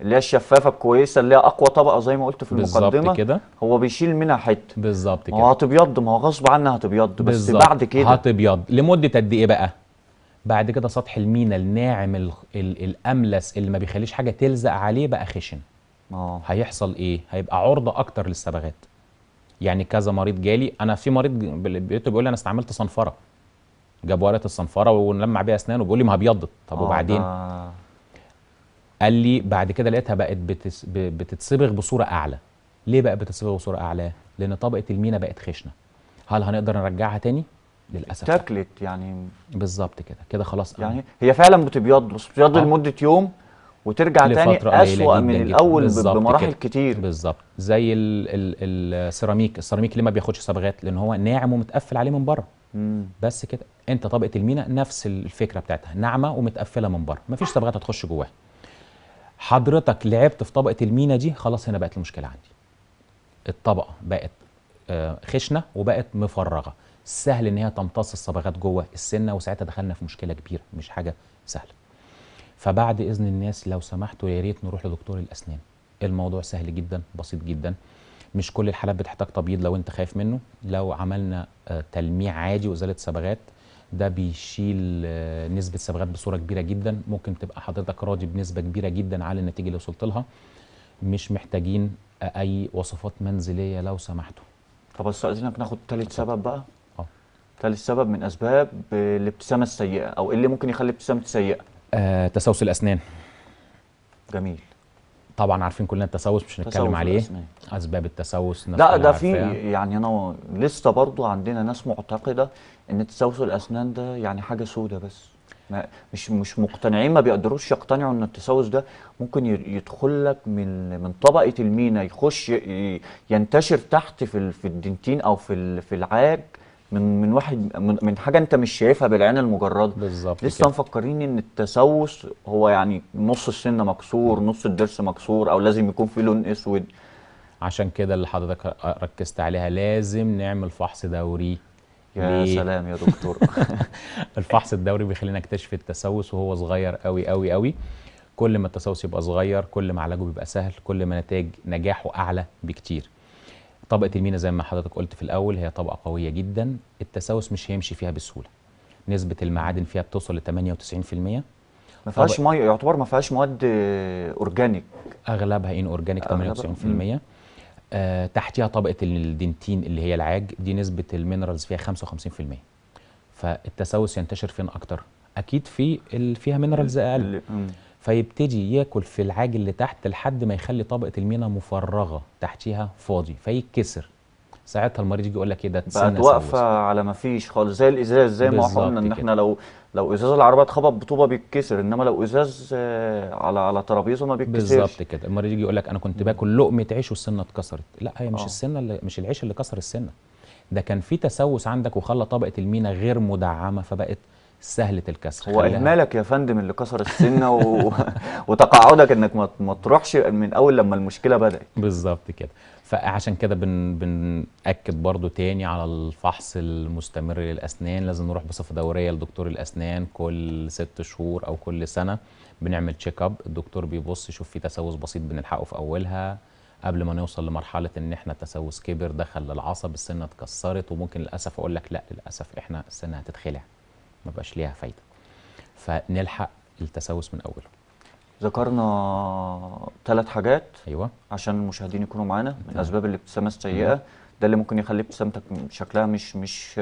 اللي هي الشفافه الكويسه اللي هي اقوى طبقه زي ما قلت في المقدمه كده هو بيشيل منها حته بالظبط كده هو هتبيض ما هو غصب عنها هتبيض بس بعد كده هتبيض لمده قد ايه بقى بعد كده سطح المينا الناعم الـ الـ الاملس اللي ما بيخليش حاجه تلزق عليه بقى خشن اه هيحصل ايه هيبقى عرضه اكتر للصبغات يعني كذا مريض جالي انا في مريض بيته بيقول لي انا استعملت صنفره جاب ورقه الصنفره ولمع بيها اسنانه بيقول لي ما بيضت طب آه، وبعدين آه. قال لي بعد كده لقيتها بقت بتس... بتتصبغ بصوره اعلى ليه بقى بتتصبغ بصوره اعلى لان طبقه المينا بقت خشنه هل هنقدر نرجعها تاني للاسف تاكلت يعني بالظبط كده كده خلاص يعني هي فعلا بتبيض بس بتبيض آه. لمده يوم وترجع تاني اسوأ من جداً الاول بمراحل كده. كتير بالظبط زي الـ الـ السيراميك السيراميك ليه ما بياخدش صبغات لان هو ناعم ومتقفل عليه من بره بس كده انت طبقه المينا نفس الفكره بتاعتها ناعمه ومتقفله من بره مفيش صبغات هتخش جواها حضرتك لعبت في طبقه المينا دي خلاص هنا بقت المشكله عندي الطبقه بقت آه، خشنه وبقت مفرغه سهل ان هي تمتص الصبغات جوه السنه وساعتها دخلنا في مشكله كبيره مش حاجه سهله فبعد اذن الناس لو سمحتوا يا ريت نروح لدكتور الاسنان الموضوع سهل جدا بسيط جدا مش كل الحالات بتحتاج تبييض لو انت خايف منه لو عملنا آه، تلميع عادي وازاله صبغات ده بيشيل آه، نسبه صبغات بصوره كبيره جدا ممكن تبقى حضرتك راضي بنسبه كبيره جدا على النتيجه اللي وصلت لها مش محتاجين اي وصفات منزليه لو سمحتوا طب استاذنك ناخد ثالث سبب بقى ثالث سبب من اسباب الابتسامه السيئه او إيه اللي ممكن يخلي ابتسامتي سيئه آه، تسوس الاسنان جميل طبعا عارفين كلنا التسوس مش هنتكلم عليه الأسنان. اسباب التسوس لا ده في يعني انا لسه برضو عندنا ناس معتقده ان تسوس الاسنان ده يعني حاجه سودة بس ما مش مش مقتنعين ما بيقدروش يقتنعوا ان التسوس ده ممكن يدخل لك من من طبقه المينا يخش ينتشر تحت في في الدنتين او في في العاج من من واحد من, من حاجه انت مش شايفها بالعين المجرده بالظبط لسه كده. مفكرين ان التسوس هو يعني نص السن مكسور نص الضرس مكسور او لازم يكون في لون اسود عشان كده اللي حضرتك ركزت عليها لازم نعمل فحص دوري يا ليه؟ سلام يا دكتور الفحص الدوري بيخلينا نكتشف التسوس وهو صغير قوي قوي قوي كل ما التسوس يبقى صغير كل ما علاجه بيبقى سهل كل ما نتائج نجاحه اعلى بكتير طبقه المينا زي ما حضرتك قلت في الاول هي طبقه قويه جدا التسوس مش هيمشي فيها بسهوله نسبه المعادن فيها بتوصل ل 98% ما فيهاش ميه يعتبر ما فيهاش مواد اورجانيك اغلبها ان اورجانيك 98% آه تحتها طبقه الدنتين اللي هي العاج دي نسبه المينرالز فيها 55% فالتسوس ينتشر فين اكتر اكيد في اللي فيها مينرالز اقل فيبتدي ياكل في العاج اللي تحت لحد ما يخلي طبقه المينا مفرغه تحتيها فاضي فيتكسر ساعتها المريض يجي يقول لك ايه ده بقت واقفه على ما فيش خالص زي الازاز زي ما قلنا ان احنا لو لو ازاز العربيه اتخبط بطوبه بيتكسر انما لو ازاز آه، على على ترابيزه ما بيتكسرش بالظبط كده المريض يجي يقول لك انا كنت باكل لقمه عيش والسنه اتكسرت لا هي مش آه. السنه اللي مش العيش اللي كسر السنه ده كان في تسوس عندك وخلى طبقه المينا غير مدعمه فبقت سهله الكسر هو اهمالك يا فندم اللي كسر السنه و... وتقاعدك انك ما... تروحش من اول لما المشكله بدات بالظبط كده فعشان كده بن... بنأكد برضو تاني على الفحص المستمر للاسنان لازم نروح بصفه دوريه لدكتور الاسنان كل ست شهور او كل سنه بنعمل تشيك اب الدكتور بيبص يشوف في تسوس بسيط بنلحقه في اولها قبل ما نوصل لمرحله ان احنا التسوس كبر دخل للعصب السنه اتكسرت وممكن للاسف اقول لك لا للاسف احنا السنه هتتخلع ما بقاش ليها فايده فنلحق التسوس من اوله ذكرنا ثلاث حاجات ايوه عشان المشاهدين يكونوا معانا من اسباب الابتسامه السيئه ده اللي ممكن يخلي ابتسامتك شكلها مش مش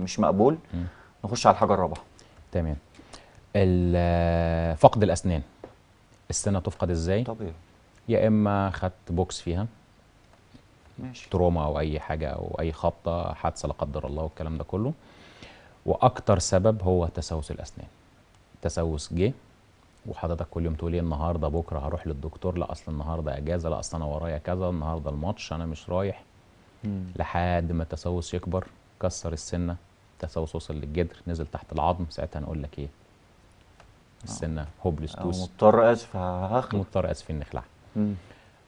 مش مقبول م. نخش على الحاجه الرابعه تمام فقد الاسنان السنه تفقد ازاي طبيعي يا اما خدت بوكس فيها ماشي تروما او اي حاجه او اي خبطه حادثه لا قدر الله والكلام ده كله واكتر سبب هو تسوس الاسنان تسوس جه وحضرتك كل يوم تقول ايه النهارده بكره هروح للدكتور لا اصل النهارده اجازه لا اصل انا ورايا كذا النهارده الماتش انا مش رايح لحد ما التسوس يكبر كسر السنه التسوس وصل للجدر نزل تحت العظم ساعتها نقول لك ايه السنه آه. هوبلس توس مضطر اسف هخلع مضطر اسف اني نخلع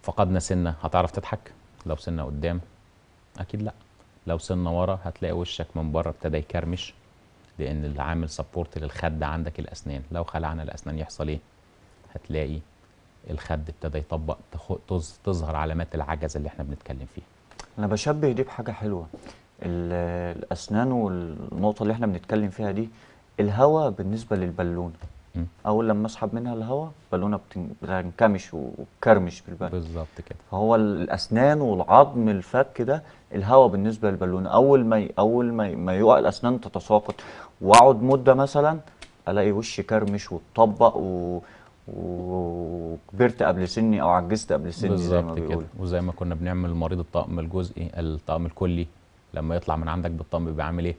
فقدنا سنه هتعرف تضحك لو سنه قدام اكيد لا لو سنه ورا هتلاقي وشك من بره ابتدى يكرمش لان اللي عامل سبورت للخد عندك الاسنان لو خلعنا الاسنان يحصل ايه هتلاقي الخد ابتدى يطبق تظهر علامات العجز اللي احنا بنتكلم فيها انا بشبه دي بحاجه حلوه الاسنان والنقطه اللي احنا بنتكلم فيها دي الهواء بالنسبه للبالونه اول لما اسحب منها الهواء البالونه بتنكمش وتكرمش بالبالونه بالظبط كده فهو الاسنان والعظم الفك ده الهواء بالنسبه للبالونه اول ما اول ما, ما يقع الاسنان تتساقط واقعد مده مثلا الاقي وشي كرمش واتطبق و... وكبرت قبل سني او عجزت قبل سني زي ما كده. وزي ما كنا بنعمل مريض الطقم الجزئي الطقم الكلي لما يطلع من عندك بالطقم بيبقى عامل ايه؟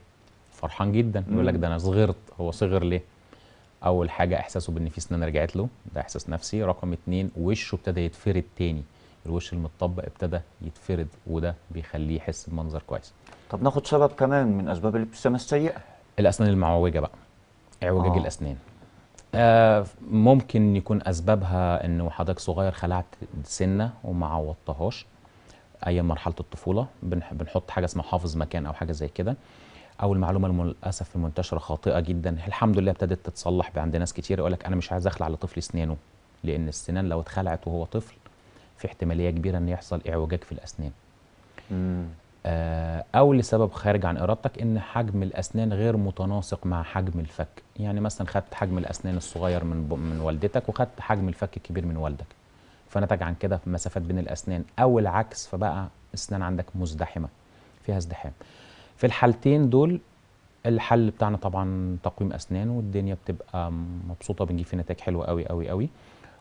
فرحان جدا يقول لك ده انا صغرت هو صغر ليه؟ اول حاجه احساسه بان في سنان رجعت له ده احساس نفسي رقم اتنين وشه ابتدى يتفرد تاني الوش المتطبق ابتدى يتفرد وده بيخليه يحس بمنظر كويس طب ناخد سبب كمان من اسباب الابتسامه السيئه الاسنان المعوجه بقى اعوجاج آه. الاسنان آه ممكن يكون اسبابها انه حضرتك صغير خلعت سنه وما عوضتهاش ايام مرحله الطفوله بنحط حاجه اسمها حافظ مكان او حاجه زي كده او المعلومه للاسف المنتشره خاطئه جدا الحمد لله ابتدت تتصلح عند ناس كتير يقول لك انا مش عايز اخلع لطفلي سنانه لان السنان لو اتخلعت وهو طفل في احتماليه كبيره ان يحصل اعوجاج في الاسنان آه، او لسبب خارج عن ارادتك ان حجم الاسنان غير متناسق مع حجم الفك يعني مثلا خدت حجم الاسنان الصغير من من والدتك وخدت حجم الفك الكبير من والدك فنتج عن كده مسافات بين الاسنان او العكس فبقى اسنان عندك مزدحمه فيها ازدحام في الحالتين دول الحل بتاعنا طبعا تقويم اسنان والدنيا بتبقى مبسوطه بنجيب فيه نتائج حلوه قوي قوي قوي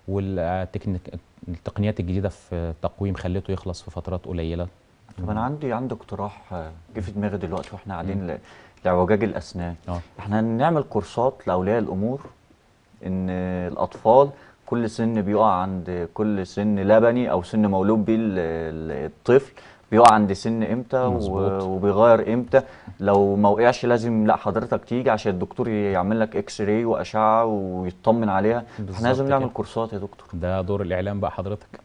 والتقنيات الجديده في التقويم خليته يخلص في فترات قليله طب انا عندي عندي اقتراح آه، جه في دماغي دلوقتي واحنا قاعدين لعوجاج الاسنان أوه. احنا هنعمل كورسات لاولياء الامور ان الاطفال كل سن بيقع عند كل سن لبني او سن مولود بيه الطفل بيقع عند سن امتى مزبوط. وبيغير امتى لو ما وقعش لازم لا حضرتك تيجي عشان الدكتور يعمل لك اكس راي واشعه ويطمن عليها احنا لازم نعمل كورسات يا دكتور ده دور الاعلام بقى حضرتك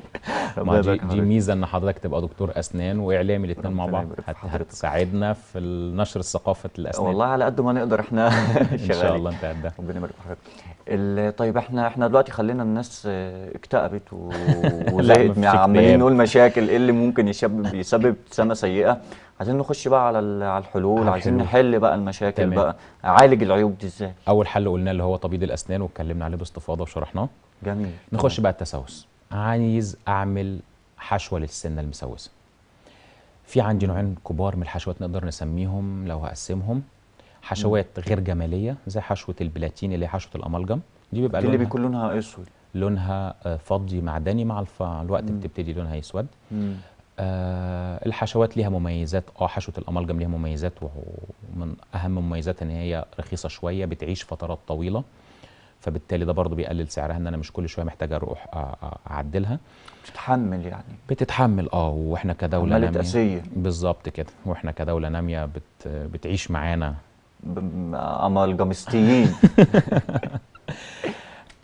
ما دي, دي ميزه ان حضرتك تبقى دكتور اسنان واعلامي الاثنين مع بعض هتساعدنا في النشر ثقافه الاسنان والله على قد ما نقدر احنا شغالين ان شاء الله انت قد ربنا يبارك حضرتك طيب احنا احنا دلوقتي خلينا الناس اكتئبت وزهقت يعني عمالين نقول مشاكل ايه اللي ممكن يسبب يسبب سنه سيئه عايزين نخش بقى على على الحلول عايزين نحل بقى المشاكل تمام. بقى اعالج العيوب دي ازاي اول حل قلنا اللي هو طبيب الاسنان واتكلمنا عليه باستفاضه وشرحناه جميل نخش بقى التسوس عايز اعمل حشوه للسنه المسوسه في عندي نوعين كبار من الحشوات نقدر نسميهم لو هقسمهم حشوات غير جماليه زي حشوه البلاتين اللي هي حشوه الامالجم دي بيبقى اللي بيكون لونها اسود لونها آه، فضي معدني مع الوقت مم. بتبتدي لونها يسود آه الحشوات ليها مميزات اه حشوه الامالجم ليها مميزات ومن اهم مميزاتها ان هي رخيصه شويه بتعيش فترات طويله فبالتالي ده برضو بيقلل سعرها ان انا مش كل شويه محتاج اروح اعدلها بتتحمل يعني بتتحمل اه واحنا كدوله ناميه بالظبط كده واحنا كدوله ناميه بت بتعيش معانا امالجامستيين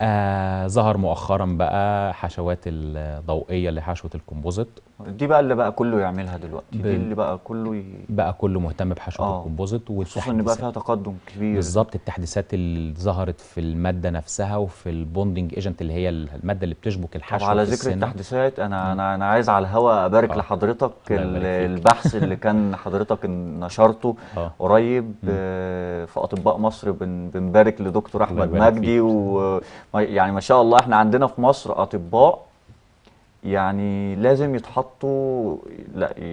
آه ظهر مؤخرا بقى حشوات الضوئيه اللي حشوه الكومبوزيت دي بقى اللي بقى كله يعملها دلوقتي ب... دي اللي بقى كله ي... بقى كله مهتم بحشوه آه. الكومبوزيت خصوصا ان بقى فيها تقدم كبير بالظبط التحديثات اللي ظهرت في الماده نفسها وفي البوندنج ايجنت اللي هي الماده اللي بتشبك الحشو على ذكر التحديثات انا انا انا عايز على الهواء ابارك آه. لحضرتك البحث اللي كان حضرتك نشرته آه. قريب آه. في اطباء مصر بن... بنبارك لدكتور احمد مجدي و يعني ما شاء الله احنا عندنا في مصر اطباء يعني لازم يتحطوا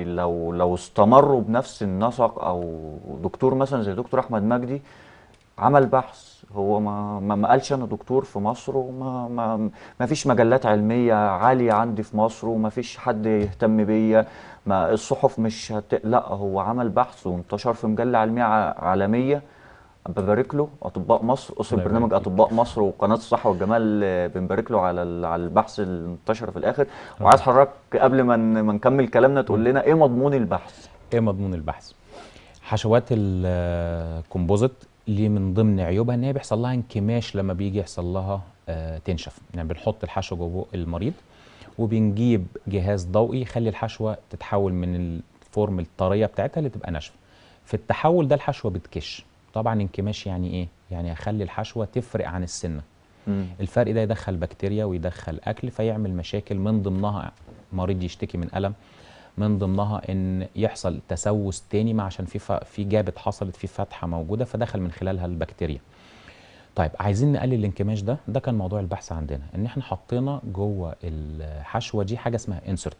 لو لو استمروا بنفس النسق او دكتور مثلا زي دكتور احمد مجدي عمل بحث هو ما ما قالش انا دكتور في مصر وما ما ما فيش مجلات علميه عاليه عندي في مصر وما فيش حد يهتم بيا الصحف مش هت... لا هو عمل بحث وانتشر في مجله علميه عالميه ببارك له اطباء مصر اسره برنامج اطباء مصر وقناه الصحه والجمال آه، بنبارك له على على البحث المنتشر في الاخر آه. وعايز حضرتك قبل ما ما نكمل كلامنا تقول لنا ايه مضمون البحث ايه مضمون البحث حشوات الكومبوزيت آه، ليه من ضمن عيوبها ان هي بيحصل لها انكماش لما بيجي يحصل لها تنشف يعني بنحط الحشوه جوه المريض وبنجيب جهاز ضوئي يخلي الحشوه تتحول من الفورم الطريه بتاعتها اللي تبقى ناشفه في التحول ده الحشوه بتكش طبعا انكماش يعني ايه يعني اخلي الحشوه تفرق عن السنه مم. الفرق ده يدخل بكتيريا ويدخل اكل فيعمل مشاكل من ضمنها مريض يشتكي من الم من ضمنها ان يحصل تسوس تاني ما عشان في في جابت حصلت في فتحه موجوده فدخل من خلالها البكتيريا طيب عايزين نقلل الانكماش ده ده كان موضوع البحث عندنا ان احنا حطينا جوه الحشوه دي حاجه اسمها انسرت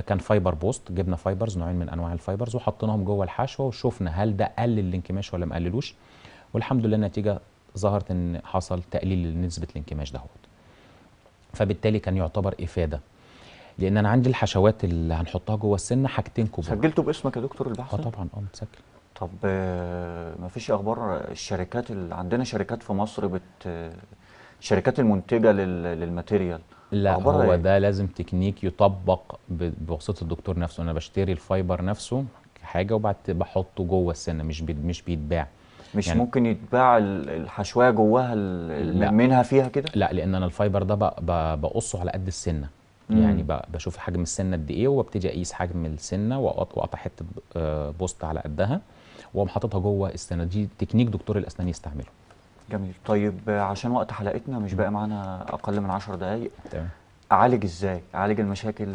كان فايبر بوست جبنا فايبرز نوعين من انواع الفايبرز وحطيناهم جوه الحشوه وشفنا هل ده قلل الانكماش ولا ما قللوش والحمد لله النتيجه ظهرت ان حصل تقليل لنسبه الانكماش دهوت فبالتالي كان يعتبر افاده لان انا عندي الحشوات اللي هنحطها جوه السنه حاجتين كبار سجلته باسمك يا دكتور البحث اه طبعا اه متسجل طب آه، ما فيش اخبار الشركات اللي عندنا شركات في مصر بت الشركات المنتجه للماتيريال لا هو إيه؟ ده لازم تكنيك يطبق بواسطه الدكتور نفسه انا بشتري الفايبر نفسه حاجه وبعد بحطه جوه السنه مش بي مش بيتباع مش يعني ممكن يتباع الحشويه جواها اللي منها فيها كده لا لان انا الفايبر ده بقصه على قد السنه مم. يعني بشوف حجم السنه قد ايه وابتدي اقيس حجم السنه واقطع حته آه، بوست على قدها واقوم حاططها جوه السنه دي تكنيك دكتور الاسنان يستعمله جميل طيب عشان وقت حلقتنا مش باقي معانا اقل من 10 دقائق تمام اعالج ازاي اعالج المشاكل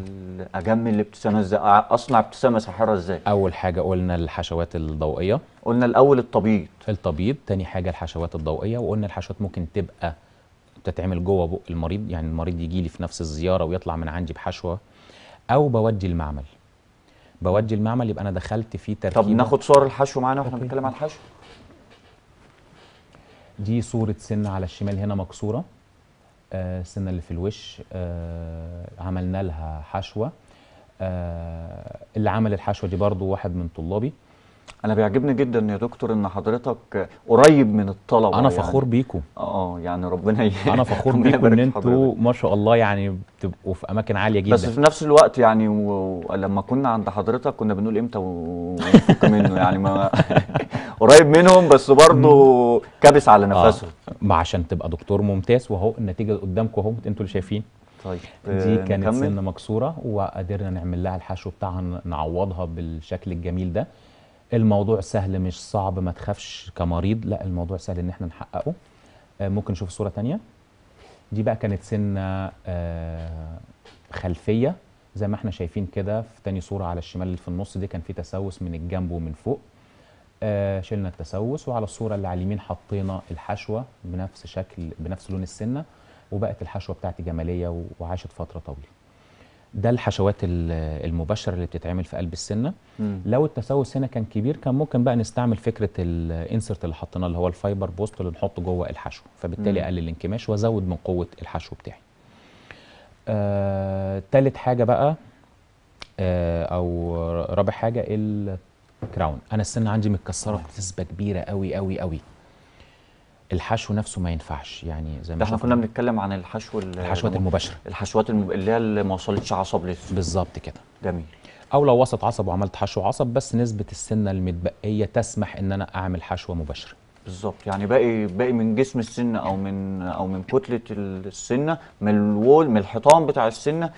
اجمل الابتسامه ازاي اصنع ابتسامه ساحره ازاي اول حاجه قلنا الحشوات الضوئيه قلنا الاول التبييض التبييض تاني حاجه الحشوات الضوئيه وقلنا الحشوات ممكن تبقى بتتعمل جوه بق المريض يعني المريض يجي لي في نفس الزياره ويطلع من عندي بحشوه او بودي المعمل بودي المعمل يبقى انا دخلت فيه تركيبه طب ناخد صور الحشو معانا واحنا بنتكلم عن الحشو دي صورة سنة على الشمال هنا مكسورة آه، السنة اللي في الوش آه، عملنا لها حشوة آه، اللي عمل الحشوة دي برضو واحد من طلابي انا بيعجبني جدا يا دكتور ان حضرتك قريب من الطلبه انا يعني. فخور يعني. بيكم اه يعني ربنا ي... انا فخور بيكم ان انتوا ما شاء الله يعني بتبقوا في اماكن عاليه جدا بس في نفس الوقت يعني و... لما كنا عند حضرتك كنا بنقول امتى ونفك منه يعني ما قريب منهم بس برضه كابس على آه. نفسه آه. ما عشان تبقى دكتور ممتاز وهو النتيجه قدامكم اهو انتوا اللي شايفين طيب دي آه، كانت نكمل. سنه مكسوره وقدرنا نعمل لها الحشو بتاعها نعوضها بالشكل الجميل ده الموضوع سهل مش صعب ما تخافش كمريض لا الموضوع سهل ان احنا نحققه آه، ممكن نشوف صوره ثانيه دي بقى كانت سنه خلفيه زي ما احنا شايفين كده في تاني صوره على الشمال اللي في النص دي كان في تسوس من الجنب ومن فوق آه شلنا التسوس وعلى الصوره اللي على اليمين حطينا الحشوه بنفس شكل بنفس لون السنه وبقت الحشوه بتاعتي جماليه وعاشت فتره طويله ده الحشوات المباشره اللي بتتعمل في قلب السنه مم. لو التسوس هنا كان كبير كان ممكن بقى نستعمل فكره الانسرت اللي حطيناه اللي هو الفايبر بوست اللي نحطه جوه الحشو فبالتالي اقلل الانكماش وازود من قوه الحشو بتاعي آه، تالت حاجه بقى آه، او رابع حاجه كراون انا السنه عندي متكسره نعم. بنسبه كبيره قوي قوي قوي الحشو نفسه ما ينفعش يعني زي ما احنا كنا بنتكلم عن الحشو الحشوات المباشره الحشوات المب... اللي هي اللي ما وصلتش عصب لسه بالظبط كده جميل او لو وسط عصب وعملت حشو عصب بس نسبه السنه المتبقيه تسمح ان انا اعمل حشوه مباشره بالظبط يعني باقي باقي من جسم السنه او من او من كتله السنه من الول من الحيطان بتاع السنه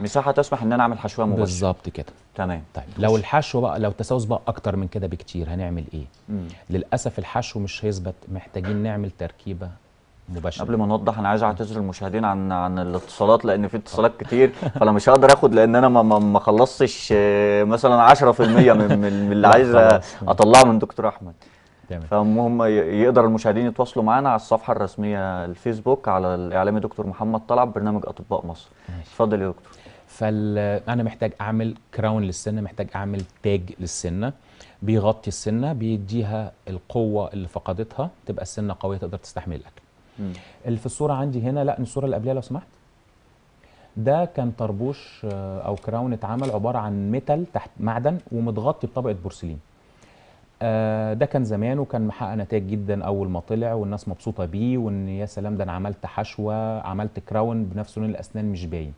مساحه تسمح ان انا اعمل حشوه مباشره بالظبط كده تمام طيب لو الحشو بقى لو التساوس بقى اكتر من كده بكتير هنعمل ايه مم. للاسف الحشو مش هيثبت محتاجين نعمل تركيبه مباشره قبل ما نوضح انا عايز اعتذر للمشاهدين عن عن الاتصالات لان في اتصالات كتير فانا مش هقدر اخد لان انا ما ما خلصتش آه، مثلا 10% من, من اللي عايز اطلعه من دكتور احمد تمام فالمهم يقدر المشاهدين يتواصلوا معانا على الصفحه الرسميه الفيسبوك على الاعلامي دكتور محمد طلعت برنامج اطباء مصر اتفضل يا دكتور فانا محتاج اعمل كراون للسنه محتاج اعمل تاج للسنه بيغطي السنه بيديها القوه اللي فقدتها تبقى السنه قويه تقدر تستحمل الاكل اللي في الصوره عندي هنا لا الصوره اللي قبلها لو سمحت ده كان طربوش آه، او كراون اتعمل عباره عن ميتال تحت معدن ومتغطي بطبقه بورسلين آه، ده كان زمان وكان محقق نتائج جدا اول ما طلع والناس مبسوطه بيه وان يا سلام ده انا عملت حشوه عملت كراون بنفس لون الاسنان مش باين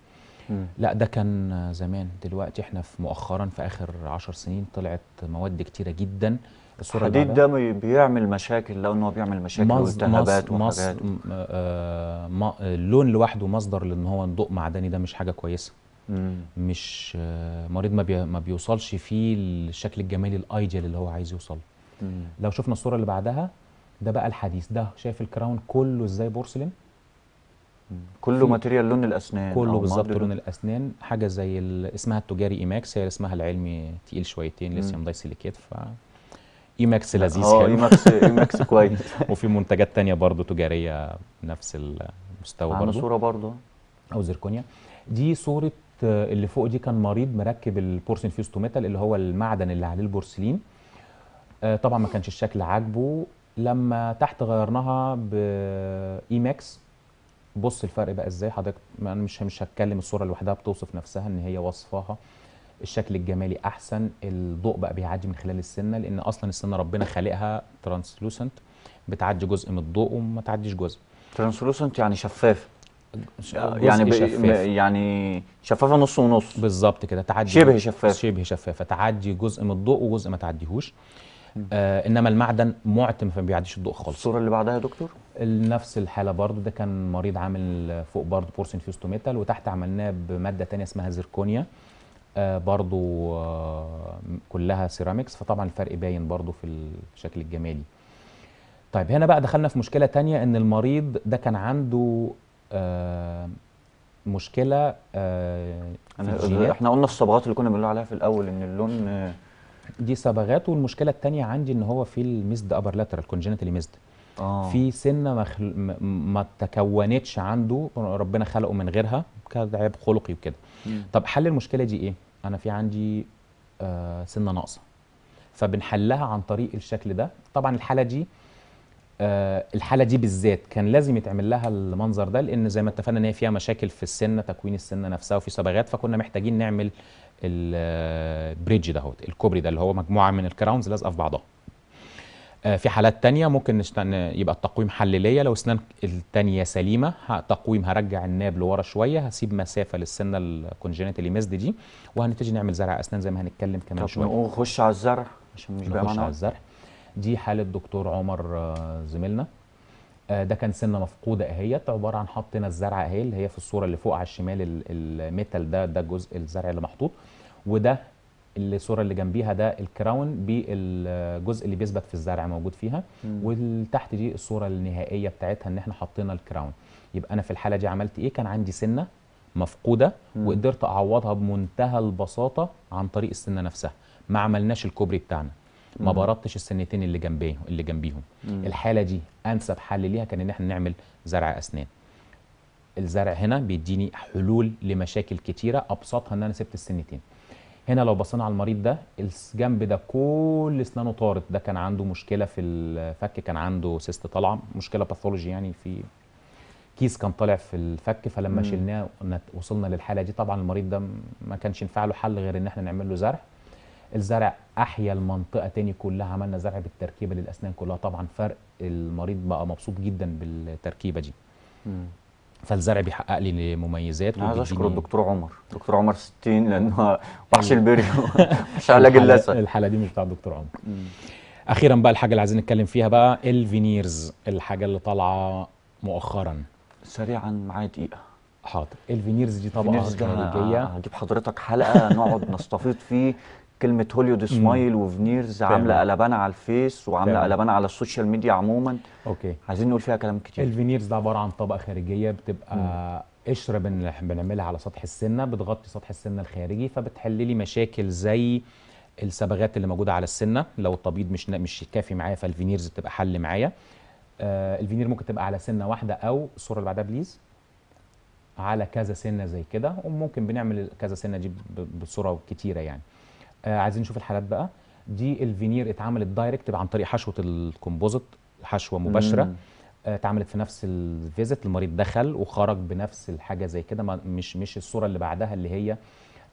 مم. لا ده كان زمان دلوقتي احنا في مؤخرا في اخر عشر سنين طلعت مواد كتيره جدا الصوره الحديد ده بيعمل مشاكل لو انه بيعمل مشاكل والتهابات وحاجات آه، اللون لوحده مصدر لان هو ضوء معدني ده مش حاجه كويسه مم. مش آه، مريض ما, بي ما بيوصلش فيه الشكل الجمالي الايديال اللي هو عايز يوصل مم. لو شفنا الصوره اللي بعدها ده بقى الحديث ده شايف الكراون كله ازاي بورسلين كله ماتيريال لون الاسنان كله بالظبط لون الاسنان حاجه زي اسمها التجاري ايماكس هي اسمها العلمي تقيل شويتين مضايق سيليكيت ف ايماكس لذيذ اه ايماكس ايماكس كويس وفي منتجات تانية برضه تجاريه نفس المستوى برضه عامل صوره برضه او زركونيا دي صوره آه، اللي فوق دي كان مريض مركب البورسين فيوستوميتال ميتال اللي هو المعدن اللي عليه البورسلين آه، طبعا ما كانش الشكل عاجبه لما تحت غيرناها بايماكس بص الفرق بقى ازاي حضرتك انا مش مش هتكلم الصوره لوحدها بتوصف نفسها ان هي وصفها الشكل الجمالي احسن الضوء بقى بيعدي من خلال السنه لان اصلا السنه ربنا خالقها ترانسلوسنت بتعدي جزء من الضوء وما تعديش جزء ترانسلوسنت يعني شفاف آه، يعني شفاف. يعني شفافه نص ونص بالظبط كده تعدي شبه شفاف شبه شفافه تعدي جزء من الضوء وجزء ما تعديهوش آه انما المعدن معتم فما بيعديش الضوء خالص الصوره اللي بعدها يا دكتور نفس الحاله برضو ده كان مريض عامل فوق برضو بورسين فيوستوميتال وتحت عملناه بماده ثانيه اسمها زيركونيا آه برضو آه كلها سيراميكس فطبعا الفرق باين برضو في الشكل الجمالي طيب هنا بقى دخلنا في مشكله تانية ان المريض ده كان عنده آه مشكله آه احنا قلنا الصبغات اللي كنا بنقول عليها في الاول ان اللون آه دي صبغات والمشكله الثانيه عندي ان هو في المزد ابر لاترال كونجنتالي مزد آه. في سنه مخل... ما تكونتش عنده ربنا خلقه من غيرها كعيب خلقي وكده طب حل المشكله دي ايه انا في عندي آه سنه ناقصه فبنحلها عن طريق الشكل ده طبعا الحاله دي آه، الحاله دي بالذات كان لازم يتعمل لها المنظر ده لان زي ما اتفقنا ان هي فيها مشاكل في السن تكوين السن نفسها وفي صبغات فكنا محتاجين نعمل البريدج آه، دهوت الكوبري ده اللي هو مجموعه من الكراونز لازقه في بعضها آه، في حالات تانية ممكن يبقى التقويم حلليه لو اسنان التانية سليمة تقويم هرجع الناب لورا شوية هسيب مسافة للسنة اللي مزد دي وهنبتدي نعمل زرع أسنان زي ما هنتكلم كمان شوية طب نخش على الزرع عشان مش نخش على الزرع دي حاله دكتور عمر آه، زميلنا آه، ده كان سنه مفقوده اهيت عباره عن حطينا الزرعه اهي اللي هي في الصوره اللي فوق على الشمال الميتال ده ده الجزء الزرع اللي محطوط وده الصوره اللي جنبيها ده الكراون بالجزء اللي بيثبت في الزرع موجود فيها والتحت دي الصوره النهائيه بتاعتها ان احنا حطينا الكراون يبقى انا في الحاله دي عملت ايه كان عندي سنه مفقوده وقدرت اعوضها بمنتهى البساطه عن طريق السنه نفسها ما عملناش الكوبري بتاعنا ما بردتش السنتين اللي جنبيه اللي جنبيهم الحاله دي انسب حل ليها كان ان احنا نعمل زرع اسنان الزرع هنا بيديني حلول لمشاكل كتيره ابسطها ان انا سبت السنتين هنا لو بصينا على المريض ده الجنب ده كل اسنانه طارت ده كان عنده مشكله في الفك كان عنده سيست طالعه مشكله باثولوجي يعني في كيس كان طالع في الفك فلما شلناه وصلنا للحاله دي طبعا المريض ده ما كانش ينفع له حل غير ان احنا نعمل له زرع الزرع احيا المنطقه تاني كلها عملنا زرع بالتركيبه للاسنان كلها طبعا فرق المريض بقى مبسوط جدا بالتركيبه دي فالزرع بيحقق لي مميزات انا عايز اشكر الدكتور عمر دكتور عمر 60 لانه وحش البريو مش علاج اللثه الحاله دي مش بتاع الدكتور عمر مم. اخيرا بقى الحاجه اللي عايزين نتكلم فيها بقى الفينيرز الحاجه اللي طالعه مؤخرا سريعا معايا دقيقه حاضر الفينيرز دي طبقه خارجيه هجيب حضرتك حلقه نقعد نستفيض فيه كلمه هوليود سمايل وفنيرز عامله قلبان على الفيس وعامله قلبان على السوشيال ميديا عموما اوكي عايزين نقول فيها كلام كتير الفينيرز ده عباره عن طبقه خارجيه بتبقى قشره بن... بنعملها على سطح السنه بتغطي سطح السنه الخارجي فبتحل لي مشاكل زي الصبغات اللي موجوده على السنه لو التبييض مش مش كافي معايا فالفينيرز بتبقى حل معايا آه الفينير ممكن تبقى على سنه واحده او الصوره اللي بعدها بليز على كذا سنه زي كده وممكن بنعمل كذا سنه دي بصوره كتيره يعني آه عايزين نشوف الحالات بقى دي الفينير اتعملت دايركت عن طريق حشوه الكومبوزيت حشوه مباشره آه، اتعملت في نفس الفيزت المريض دخل وخرج بنفس الحاجه زي كده مش مش الصوره اللي بعدها اللي هي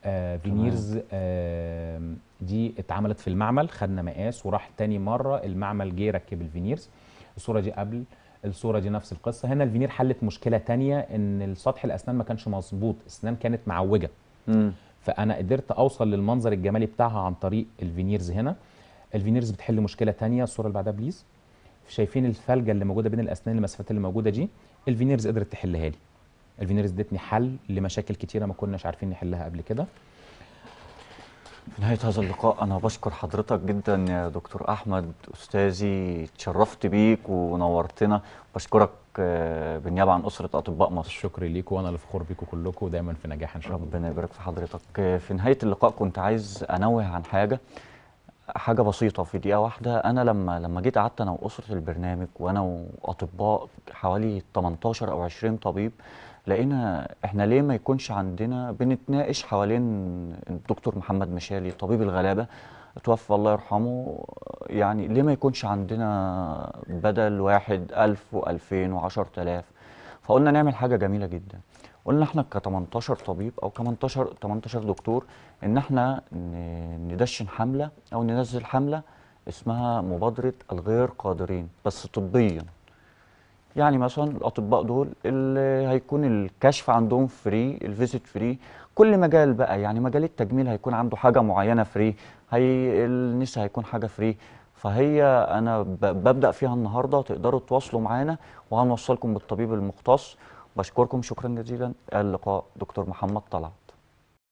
آه فينيرز آه دي اتعملت في المعمل خدنا مقاس وراح تاني مره المعمل جه ركب الفينيرز الصوره دي قبل الصوره دي نفس القصه هنا الفينير حلت مشكله تانية ان السطح الاسنان ما كانش مظبوط الاسنان كانت معوجه مم. فانا قدرت اوصل للمنظر الجمالي بتاعها عن طريق الفينيرز هنا الفينيرز بتحل مشكله تانية الصوره اللي بعدها بليز شايفين الفلجه اللي موجوده بين الاسنان المسافات اللي موجوده دي الفينيرز قدرت تحلها لي الفينيرز ادتني حل لمشاكل كتيره ما كناش عارفين نحلها قبل كده في نهاية هذا اللقاء أنا بشكر حضرتك جدا يا دكتور أحمد أستاذي تشرفت بيك ونورتنا بشكرك آه، بالنيابة عن أسرة أطباء مصر شكري ليك وأنا الفخور بيكم كلكم دايما في نجاح إن شاء الله ربنا يبارك في حضرتك آه، في نهاية اللقاء كنت عايز أنوه عن حاجة حاجه بسيطه في دقيقه واحده انا لما لما جيت قعدت انا واسره البرنامج وانا واطباء حوالي 18 او 20 طبيب لقينا احنا ليه ما يكونش عندنا بنتناقش حوالين الدكتور محمد مشالي طبيب الغلابه توفى الله يرحمه يعني ليه ما يكونش عندنا بدل واحد 1000 و2000 و10000 فقلنا نعمل حاجه جميله جدا قلنا احنا ك 18 طبيب او ك 18 18 دكتور ان احنا ندشن حمله او ننزل حمله اسمها مبادره الغير قادرين بس طبيا يعني مثلا الاطباء دول اللي هيكون الكشف عندهم فري الفيزيت فري كل مجال بقى يعني مجال التجميل هيكون عنده حاجه معينه فري هي النساء هيكون حاجه فري فهي انا ببدا فيها النهارده تقدروا تواصلوا معانا وهنوصلكم بالطبيب المختص بشكركم شكرا جزيلا اللقاء دكتور محمد طلعت